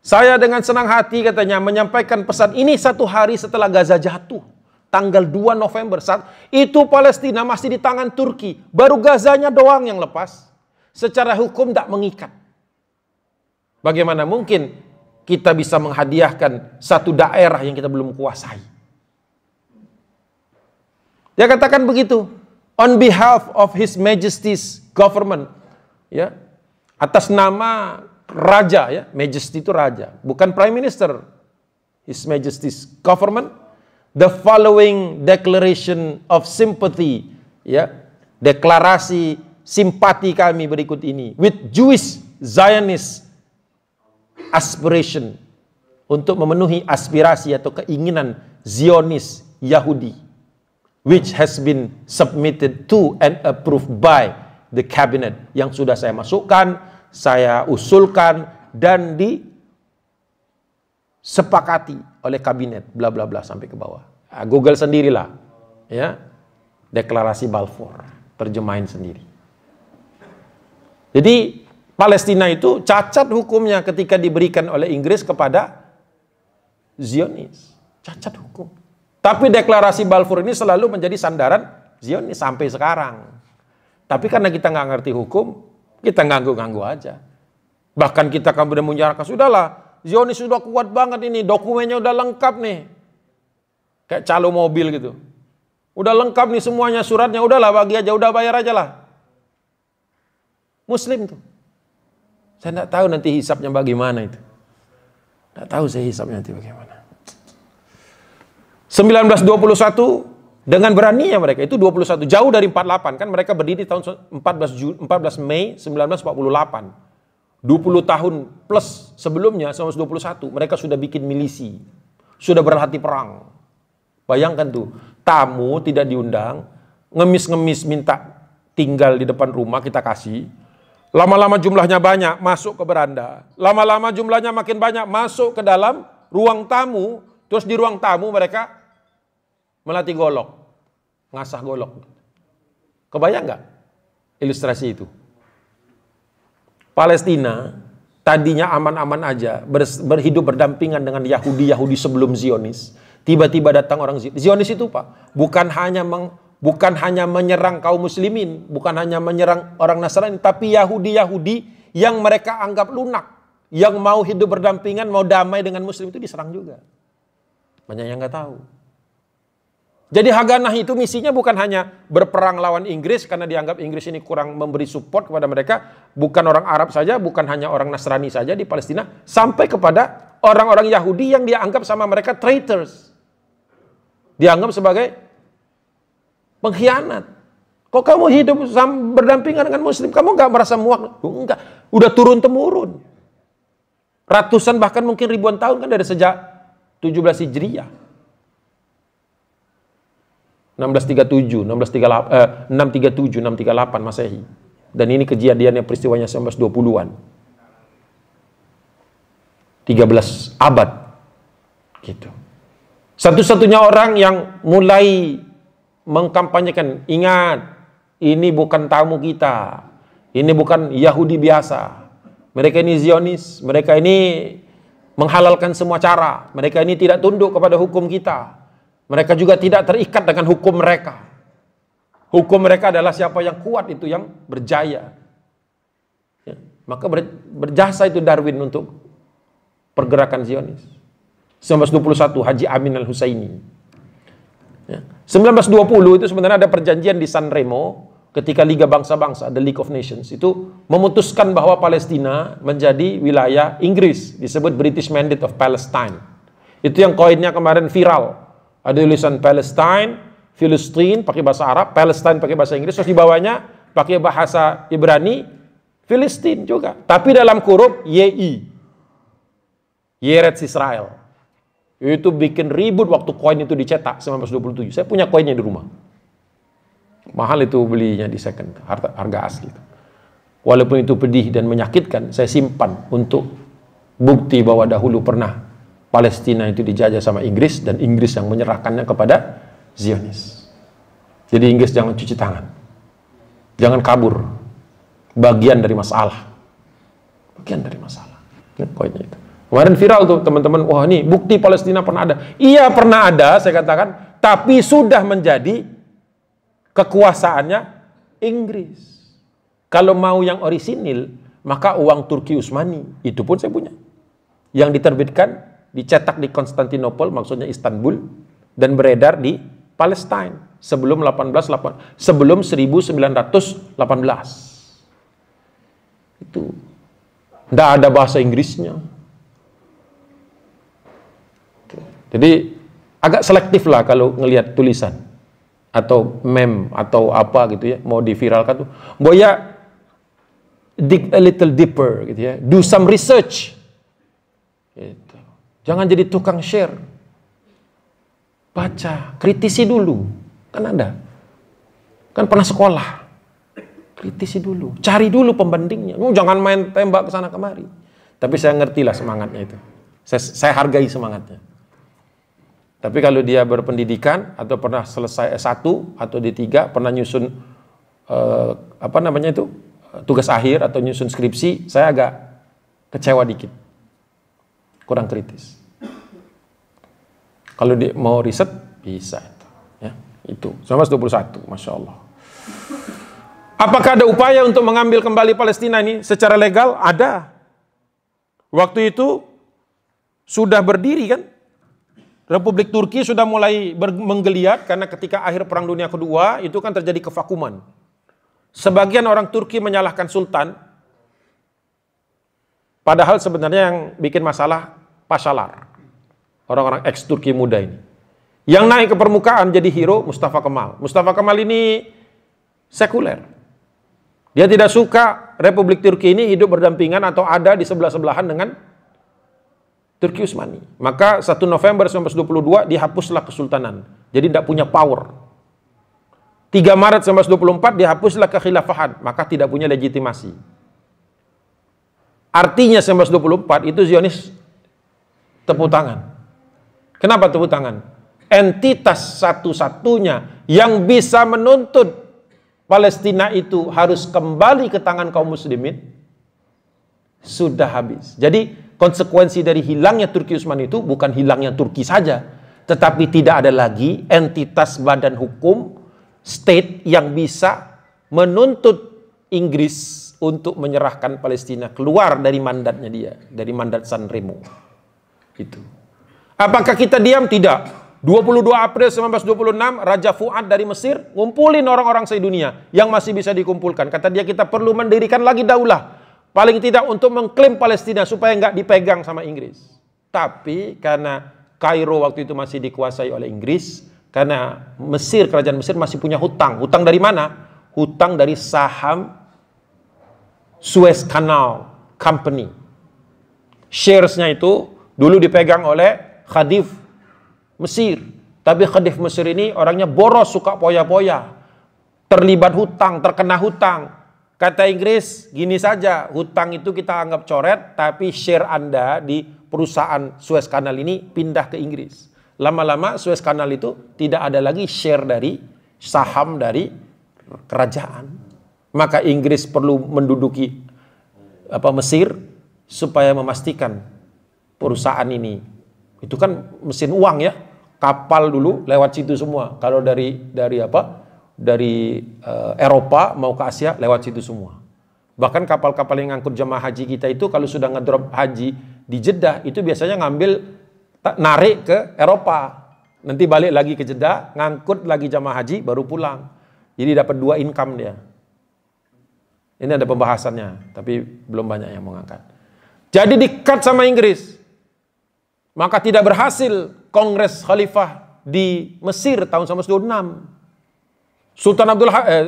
Saya dengan senang hati katanya menyampaikan pesan ini satu hari setelah Gaza jatuh. Tanggal 2 November saat itu Palestina masih di tangan Turki. Baru Gazanya doang yang lepas. Secara hukum tidak mengikat. Bagaimana mungkin kita bisa menghadiahkan satu daerah yang kita belum kuasai? Dia katakan begitu, on behalf of His Majesty's government, ya, atas nama raja ya, Majesty itu raja, bukan Prime Minister. His Majesty's government, the following declaration of sympathy, ya, deklarasi simpati kami berikut ini with Jewish Zionists aspiration untuk memenuhi aspirasi atau keinginan Zionis Yahudi which has been submitted to and approved by the cabinet yang sudah saya masukkan, saya usulkan dan disepakati oleh kabinet bla bla bla sampai ke bawah. Ah, Google sendirilah ya. Deklarasi Balfour terjemahin sendiri. Jadi Palestina itu cacat hukumnya ketika diberikan oleh Inggris kepada Zionis. Cacat hukum. Tapi deklarasi Balfour ini selalu menjadi sandaran Zionis sampai sekarang. Tapi karena kita nggak ngerti hukum, kita nganggu-nganggu aja. Bahkan kita kemudian kan menyarankan, sudahlah, Zionis sudah kuat banget ini, dokumennya udah lengkap nih. Kayak calo mobil gitu. Udah lengkap nih semuanya suratnya, udahlah bagi aja, udah bayar aja lah. Muslim tuh. Saya tidak tahu nanti hisapnya bagaimana itu. Tidak tahu saya hisapnya nanti bagaimana. 1921 dengan beraninya mereka itu 21 jauh dari 48 kan mereka berdiri tahun 14 14 Mei 1948. 20 tahun plus sebelumnya 1921 mereka sudah bikin milisi. Sudah berhati perang. Bayangkan tuh, tamu tidak diundang, ngemis-ngemis minta tinggal di depan rumah kita kasih, Lama-lama jumlahnya banyak, masuk ke beranda. Lama-lama jumlahnya makin banyak, masuk ke dalam ruang tamu. Terus di ruang tamu mereka melatih golok. Ngasah golok. Kebayang nggak ilustrasi itu? Palestina tadinya aman-aman aja, berhidup berdampingan dengan Yahudi-Yahudi sebelum Zionis. Tiba-tiba datang orang Zionis. Zionis itu Pak, bukan hanya bukan hanya menyerang kaum muslimin, bukan hanya menyerang orang Nasrani, tapi Yahudi-Yahudi yang mereka anggap lunak, yang mau hidup berdampingan, mau damai dengan muslim itu diserang juga. Banyak yang nggak tahu. Jadi Haganah itu misinya bukan hanya berperang lawan Inggris karena dianggap Inggris ini kurang memberi support kepada mereka, bukan orang Arab saja, bukan hanya orang Nasrani saja di Palestina, sampai kepada orang-orang Yahudi yang dianggap sama mereka traitors. Dianggap sebagai pengkhianat. Kok kamu hidup berdampingan dengan muslim? Kamu gak merasa muak? Enggak. Oh, Udah turun-temurun. Ratusan bahkan mungkin ribuan tahun kan dari sejak 17 Hijriah. 1637, 1638, eh, 637, 638 Masehi. Dan ini kejadiannya peristiwanya 1920-an. 13 abad. Gitu. Satu-satunya orang yang mulai mengkampanyekan, ingat, ini bukan tamu kita. Ini bukan Yahudi biasa. Mereka ini Zionis, mereka ini menghalalkan semua cara. Mereka ini tidak tunduk kepada hukum kita. Mereka juga tidak terikat dengan hukum mereka. Hukum mereka adalah siapa yang kuat itu yang berjaya. Ya. Maka ber, berjasa itu Darwin untuk pergerakan Zionis. 1921 Haji Amin Al-Husaini. 1920 itu sebenarnya ada perjanjian di San Remo ketika Liga Bangsa-Bangsa, The League of Nations itu memutuskan bahwa Palestina menjadi wilayah Inggris, disebut British Mandate of Palestine. Itu yang koinnya kemarin viral. Ada tulisan Palestine, Filistin pakai bahasa Arab, Palestine pakai bahasa Inggris, terus di bawahnya pakai bahasa Ibrani, Filistin juga. Tapi dalam kurung YI. Yeretz Israel. Itu bikin ribut waktu koin itu dicetak 1927. Saya punya koinnya di rumah. Mahal itu belinya di second, harga, harga asli. Itu. Walaupun itu pedih dan menyakitkan, saya simpan untuk bukti bahwa dahulu pernah Palestina itu dijajah sama Inggris dan Inggris yang menyerahkannya kepada Zionis. Jadi Inggris jangan cuci tangan. Jangan kabur. Bagian dari masalah. Bagian dari masalah. Koinnya itu. Kemarin viral tuh teman-teman, wah ini bukti Palestina pernah ada. Iya pernah ada, saya katakan, tapi sudah menjadi kekuasaannya Inggris. Kalau mau yang orisinil, maka uang Turki Utsmani itu pun saya punya. Yang diterbitkan, dicetak di Konstantinopel, maksudnya Istanbul, dan beredar di Palestine sebelum 18, sebelum 1918. Itu. Tidak ada bahasa Inggrisnya Jadi agak selektif lah kalau ngelihat tulisan atau meme atau apa gitu ya mau diviralkan tuh boya dig a little deeper gitu ya do some research gitu. jangan jadi tukang share baca kritisi dulu kan ada kan pernah sekolah kritisi dulu cari dulu pembandingnya oh, jangan main tembak ke sana kemari tapi saya ngerti lah semangatnya itu saya, saya hargai semangatnya tapi kalau dia berpendidikan atau pernah selesai S1 atau D3, pernah nyusun eh, apa namanya itu? Eh, tugas akhir atau nyusun skripsi, saya agak kecewa dikit. Kurang kritis. Kalau dia mau riset bisa itu, ya. Itu 21, Masya Allah. Apakah ada upaya untuk mengambil kembali Palestina ini secara legal? Ada. Waktu itu sudah berdiri kan Republik Turki sudah mulai menggeliat karena ketika akhir Perang Dunia Kedua itu kan terjadi kevakuman. Sebagian orang Turki menyalahkan Sultan, padahal sebenarnya yang bikin masalah Pasalar, orang-orang ex Turki muda ini. Yang naik ke permukaan jadi hero Mustafa Kemal. Mustafa Kemal ini sekuler. Dia tidak suka Republik Turki ini hidup berdampingan atau ada di sebelah-sebelahan dengan Turki Utsmani. Maka 1 November 1922 dihapuslah kesultanan. Jadi tidak punya power. 3 Maret 1924 dihapuslah kekhilafahan, maka tidak punya legitimasi. Artinya 1924 itu Zionis tepuk tangan. Kenapa tepuk tangan? Entitas satu-satunya yang bisa menuntut Palestina itu harus kembali ke tangan kaum muslimin sudah habis. Jadi konsekuensi dari hilangnya Turki Utsmani itu bukan hilangnya Turki saja, tetapi tidak ada lagi entitas badan hukum state yang bisa menuntut Inggris untuk menyerahkan Palestina keluar dari mandatnya dia, dari mandat San Remo. Itu. Apakah kita diam? Tidak. 22 April 1926 Raja Fuad dari Mesir ngumpulin orang-orang sedunia yang masih bisa dikumpulkan. Kata dia kita perlu mendirikan lagi daulah Paling tidak untuk mengklaim Palestina supaya nggak dipegang sama Inggris. Tapi karena Kairo waktu itu masih dikuasai oleh Inggris, karena Mesir, kerajaan Mesir masih punya hutang. Hutang dari mana? Hutang dari saham Suez Canal Company. Sharesnya itu dulu dipegang oleh Khadif Mesir. Tapi Khadif Mesir ini orangnya boros, suka poya-poya. Terlibat hutang, terkena hutang Kata Inggris, gini saja, hutang itu kita anggap coret, tapi share Anda di perusahaan Suez Canal ini pindah ke Inggris. Lama-lama Suez Canal itu tidak ada lagi share dari saham dari kerajaan. Maka Inggris perlu menduduki apa Mesir supaya memastikan perusahaan ini. Itu kan mesin uang ya, kapal dulu lewat situ semua. Kalau dari dari apa? dari uh, Eropa mau ke Asia lewat situ semua. Bahkan kapal-kapal yang ngangkut jemaah haji kita itu kalau sudah ngedrop haji di Jeddah itu biasanya ngambil narik ke Eropa. Nanti balik lagi ke Jeddah, ngangkut lagi jemaah haji baru pulang. Jadi dapat dua income dia. Ini ada pembahasannya, tapi belum banyak yang mengangkat. Jadi dikat sama Inggris. Maka tidak berhasil Kongres Khalifah di Mesir tahun 1926. Sultan Abdul ha eh,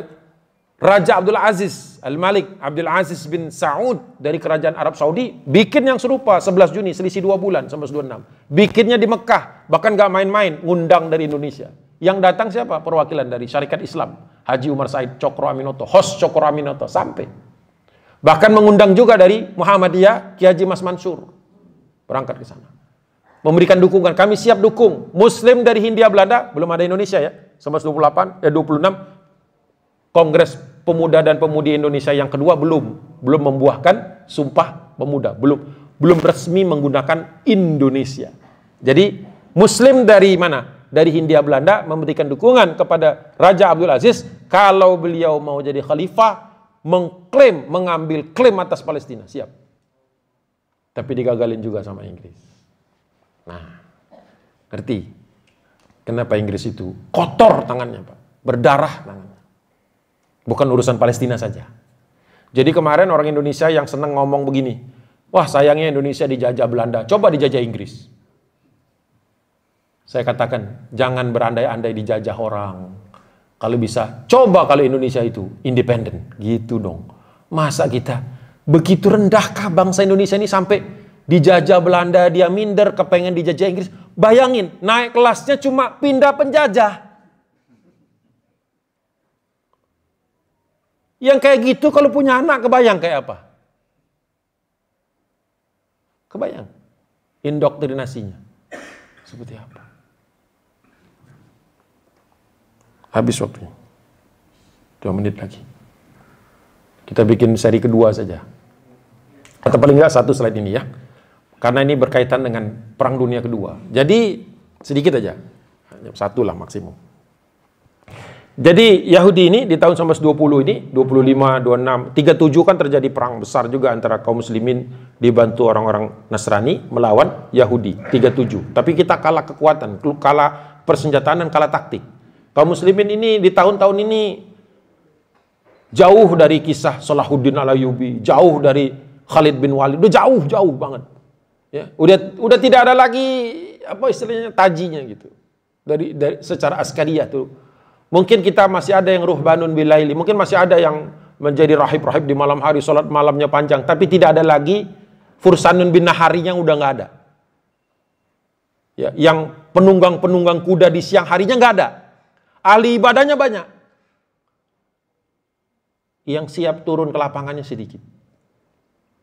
Raja Abdul Aziz Al-Malik Abdul Aziz bin Saud dari kerajaan Arab Saudi bikin yang serupa 11 Juni selisih dua bulan 1926. bikinnya di Mekah bahkan gak main-main ngundang dari Indonesia yang datang siapa perwakilan dari syarikat Islam Haji Umar Said Cokro Aminoto host Cokro Aminoto sampai bahkan mengundang juga dari Muhammadiyah Ki Haji Mas Mansur berangkat ke sana memberikan dukungan kami siap dukung Muslim dari Hindia Belanda belum ada Indonesia ya 1928 ya 26 Kongres Pemuda dan Pemudi Indonesia yang kedua belum belum membuahkan Sumpah Pemuda, belum belum resmi menggunakan Indonesia. Jadi Muslim dari mana? Dari Hindia Belanda memberikan dukungan kepada Raja Abdul Aziz kalau beliau mau jadi khalifah mengklaim, mengambil klaim atas Palestina. Siap. Tapi digagalin juga sama Inggris. Nah, ngerti? Kenapa Inggris itu kotor tangannya, Pak? Berdarah tangannya. Bukan urusan Palestina saja. Jadi kemarin orang Indonesia yang senang ngomong begini, wah sayangnya Indonesia dijajah Belanda, coba dijajah Inggris. Saya katakan, jangan berandai-andai dijajah orang. Kalau bisa, coba kalau Indonesia itu independen, gitu dong. Masa kita begitu rendahkah bangsa Indonesia ini sampai dijajah Belanda, dia minder, kepengen dijajah Inggris, Bayangin, naik kelasnya cuma pindah penjajah. Yang kayak gitu kalau punya anak kebayang kayak apa? Kebayang. Indoktrinasinya. Seperti apa? Habis waktunya. Dua menit lagi. Kita bikin seri kedua saja. Atau paling nggak satu slide ini ya. Karena ini berkaitan dengan Perang Dunia Kedua. Jadi sedikit aja, satu lah maksimum. Jadi Yahudi ini di tahun 1920 ini, 25, 26, 37 kan terjadi perang besar juga antara kaum muslimin dibantu orang-orang Nasrani melawan Yahudi, 37. Tapi kita kalah kekuatan, kalah persenjataan dan kalah taktik. Kaum muslimin ini di tahun-tahun ini jauh dari kisah Salahuddin al jauh dari Khalid bin Walid, udah jauh-jauh banget. Ya, udah udah tidak ada lagi apa istilahnya tajinya gitu. Dari, dari secara askaria tuh. Mungkin kita masih ada yang ruhbanun bilaili, mungkin masih ada yang menjadi rahib-rahib di malam hari, sholat malamnya panjang, tapi tidak ada lagi fursanun bin yang udah nggak ada. Ya, yang penunggang-penunggang kuda di siang harinya nggak ada. Ahli ibadahnya banyak. Yang siap turun ke lapangannya sedikit.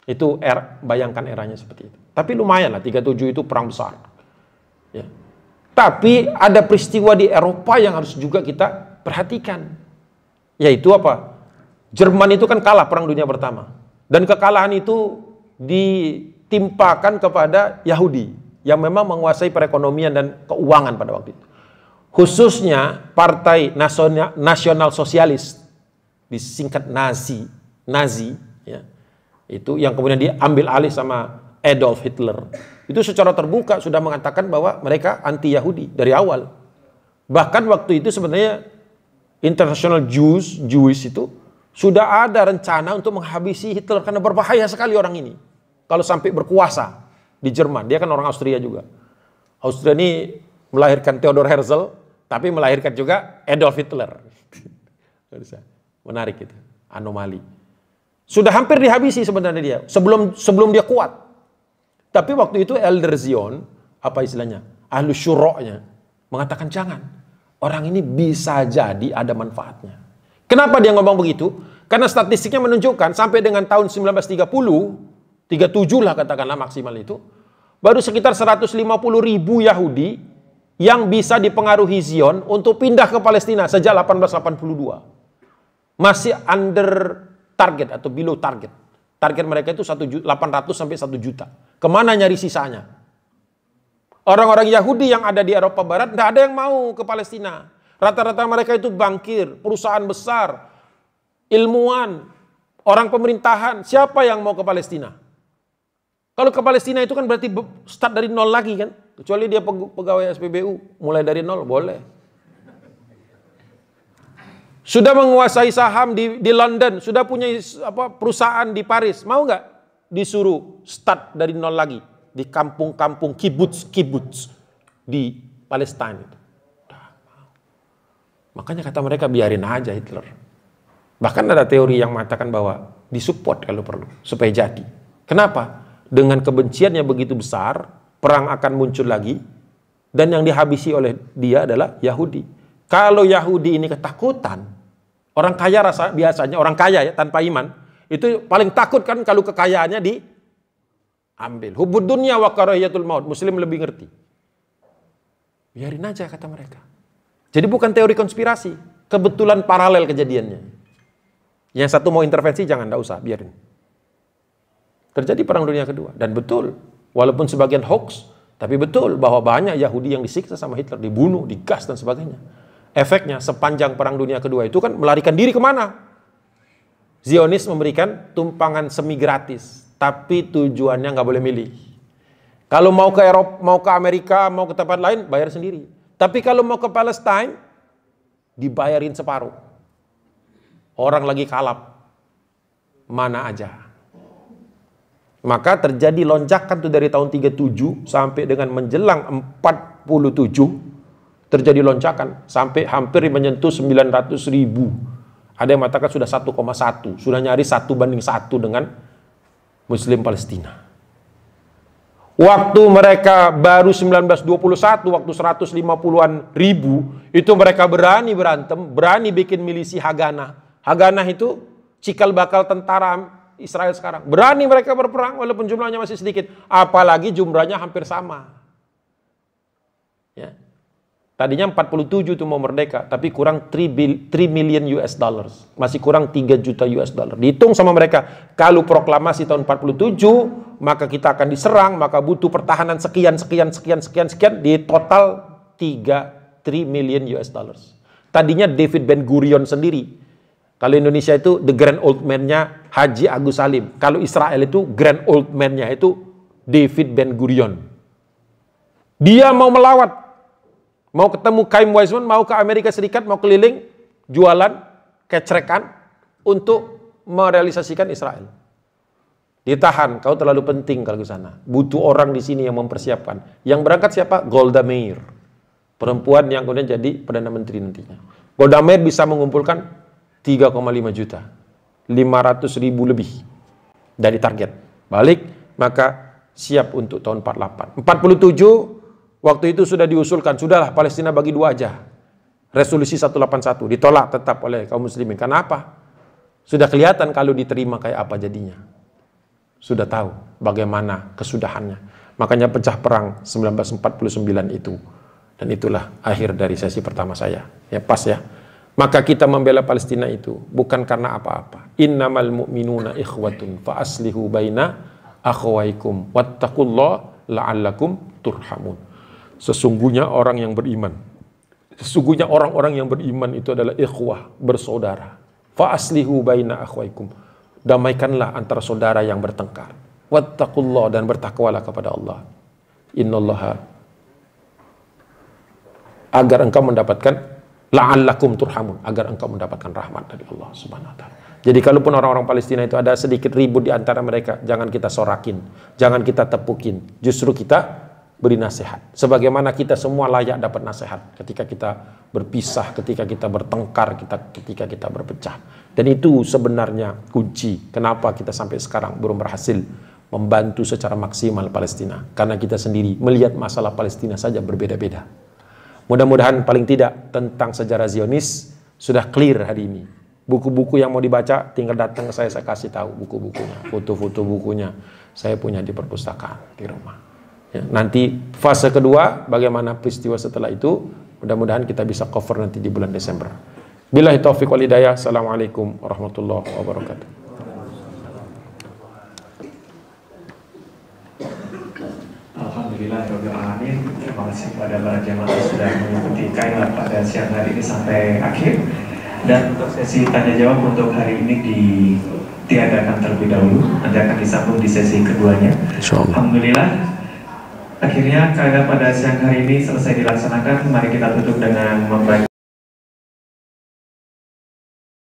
Itu er, bayangkan eranya seperti itu. Tapi lumayan lah 37 itu perang besar. Ya. Tapi ada peristiwa di Eropa yang harus juga kita perhatikan. Yaitu apa? Jerman itu kan kalah perang dunia pertama. Dan kekalahan itu ditimpakan kepada Yahudi yang memang menguasai perekonomian dan keuangan pada waktu itu. Khususnya Partai Nasional, Nasional Sosialis disingkat Nazi, Nazi ya itu yang kemudian diambil alih sama Adolf Hitler itu secara terbuka sudah mengatakan bahwa mereka anti Yahudi dari awal bahkan waktu itu sebenarnya International Jews Jewish itu sudah ada rencana untuk menghabisi Hitler karena berbahaya sekali orang ini kalau sampai berkuasa di Jerman dia kan orang Austria juga Austria ini melahirkan Theodor Herzl tapi melahirkan juga Adolf Hitler menarik itu anomali sudah hampir dihabisi sebenarnya dia sebelum sebelum dia kuat. Tapi waktu itu Elder Zion, apa istilahnya? Ahlu syuroknya mengatakan jangan. Orang ini bisa jadi ada manfaatnya. Kenapa dia ngomong begitu? Karena statistiknya menunjukkan sampai dengan tahun 1930, 37 lah katakanlah maksimal itu, baru sekitar 150 ribu Yahudi yang bisa dipengaruhi Zion untuk pindah ke Palestina sejak 1882. Masih under target atau below target. Target mereka itu 1, 800 sampai 1 juta. Kemana nyari sisanya? Orang-orang Yahudi yang ada di Eropa Barat nggak ada yang mau ke Palestina. Rata-rata mereka itu bangkir, perusahaan besar, ilmuwan, orang pemerintahan. Siapa yang mau ke Palestina? Kalau ke Palestina itu kan berarti start dari nol lagi kan? Kecuali dia pegawai SPBU, mulai dari nol boleh. Sudah menguasai saham di, di London, sudah punya apa, perusahaan di Paris, mau nggak disuruh start dari nol lagi di kampung-kampung kibbutz-kibbutz di Palestina itu? Makanya kata mereka biarin aja Hitler. Bahkan ada teori yang mengatakan bahwa disupport kalau perlu supaya jadi. Kenapa? Dengan kebenciannya begitu besar, perang akan muncul lagi dan yang dihabisi oleh dia adalah Yahudi. Kalau Yahudi ini ketakutan, orang kaya rasa biasanya orang kaya ya tanpa iman itu paling takut kan kalau kekayaannya diambil. Hubud dunia wa karahiyatul maut. Muslim lebih ngerti. Biarin aja kata mereka. Jadi bukan teori konspirasi, kebetulan paralel kejadiannya. Yang satu mau intervensi jangan, tidak usah, biarin. Terjadi perang dunia kedua dan betul, walaupun sebagian hoax, tapi betul bahwa banyak Yahudi yang disiksa sama Hitler, dibunuh, digas dan sebagainya efeknya sepanjang Perang Dunia Kedua itu kan melarikan diri kemana? Zionis memberikan tumpangan semi gratis, tapi tujuannya nggak boleh milih. Kalau mau ke Eropa, mau ke Amerika, mau ke tempat lain, bayar sendiri. Tapi kalau mau ke Palestine, dibayarin separuh. Orang lagi kalap, mana aja. Maka terjadi lonjakan tuh dari tahun 37 sampai dengan menjelang 47 terjadi lonjakan sampai hampir menyentuh 900 ribu. Ada yang mengatakan sudah 1,1, sudah nyari satu banding satu dengan Muslim Palestina. Waktu mereka baru 1921, waktu 150-an ribu, itu mereka berani berantem, berani bikin milisi Haganah. Haganah itu cikal bakal tentara Israel sekarang. Berani mereka berperang walaupun jumlahnya masih sedikit. Apalagi jumlahnya hampir sama. Ya. Tadinya 47 itu mau merdeka, tapi kurang 3, 3 million US dollars. Masih kurang 3 juta US dollar. Dihitung sama mereka, kalau proklamasi tahun 47, maka kita akan diserang, maka butuh pertahanan sekian, sekian, sekian, sekian, sekian, di total 3, 3 million US dollars. Tadinya David Ben Gurion sendiri, kalau Indonesia itu the grand old man-nya Haji Agus Salim. Kalau Israel itu grand old man-nya itu David Ben Gurion. Dia mau melawat Mau ketemu Kaim Wiseman, mau ke Amerika Serikat, mau keliling, jualan, kecrekan, untuk merealisasikan Israel. Ditahan, kau terlalu penting kalau ke sana. Butuh orang di sini yang mempersiapkan. Yang berangkat siapa? Golda Meir. Perempuan yang kemudian jadi Perdana Menteri nantinya. Golda Meir bisa mengumpulkan 3,5 juta. 500 ribu lebih dari target. Balik, maka siap untuk tahun 48. 47 Waktu itu sudah diusulkan, sudahlah Palestina bagi dua aja. Resolusi 181 ditolak tetap oleh kaum muslimin. Kenapa? Sudah kelihatan kalau diterima kayak apa jadinya. Sudah tahu bagaimana kesudahannya. Makanya pecah perang 1949 itu. Dan itulah akhir dari sesi pertama saya. Ya pas ya. Maka kita membela Palestina itu bukan karena apa-apa. Innamal mu'minuna ikhwatun fa aslihu baina akhwaikum wattaqullah la'allakum turhamun. Sesungguhnya orang yang beriman. Sesungguhnya orang-orang yang beriman itu adalah ikhwah, bersaudara. Fa'aslihu baina akhwaikum. Damaikanlah antara saudara yang bertengkar. Wattaqullah dan bertakwalah kepada Allah. Innallaha agar engkau mendapatkan la'allakum turhamun agar engkau mendapatkan rahmat dari Allah Subhanahu Jadi kalaupun orang-orang Palestina itu ada sedikit ribut di antara mereka, jangan kita sorakin, jangan kita tepukin, justru kita beri nasihat. Sebagaimana kita semua layak dapat nasihat ketika kita berpisah, ketika kita bertengkar, kita ketika kita berpecah. Dan itu sebenarnya kunci kenapa kita sampai sekarang belum berhasil membantu secara maksimal Palestina. Karena kita sendiri melihat masalah Palestina saja berbeda-beda. Mudah-mudahan paling tidak tentang sejarah Zionis sudah clear hari ini. Buku-buku yang mau dibaca tinggal datang ke saya, saya kasih tahu buku-bukunya, foto-foto bukunya. Saya punya di perpustakaan di rumah. Ya, nanti fase kedua, bagaimana peristiwa setelah itu, mudah-mudahan kita bisa cover nanti di bulan Desember. Bila taufiq wal hidayah. Assalamualaikum warahmatullahi wabarakatuh. Alhamdulillahirrahmanirrahim Terima kasih kepada para jemaah yang sudah mengikuti kailan pada siang hari ini sampai akhir Dan untuk sesi tanya jawab untuk hari ini di tiadakan terlebih dahulu Nanti akan disambung di sesi keduanya Alhamdulillah Akhirnya karena pada siang hari ini selesai dilaksanakan, mari kita tutup dengan membaca.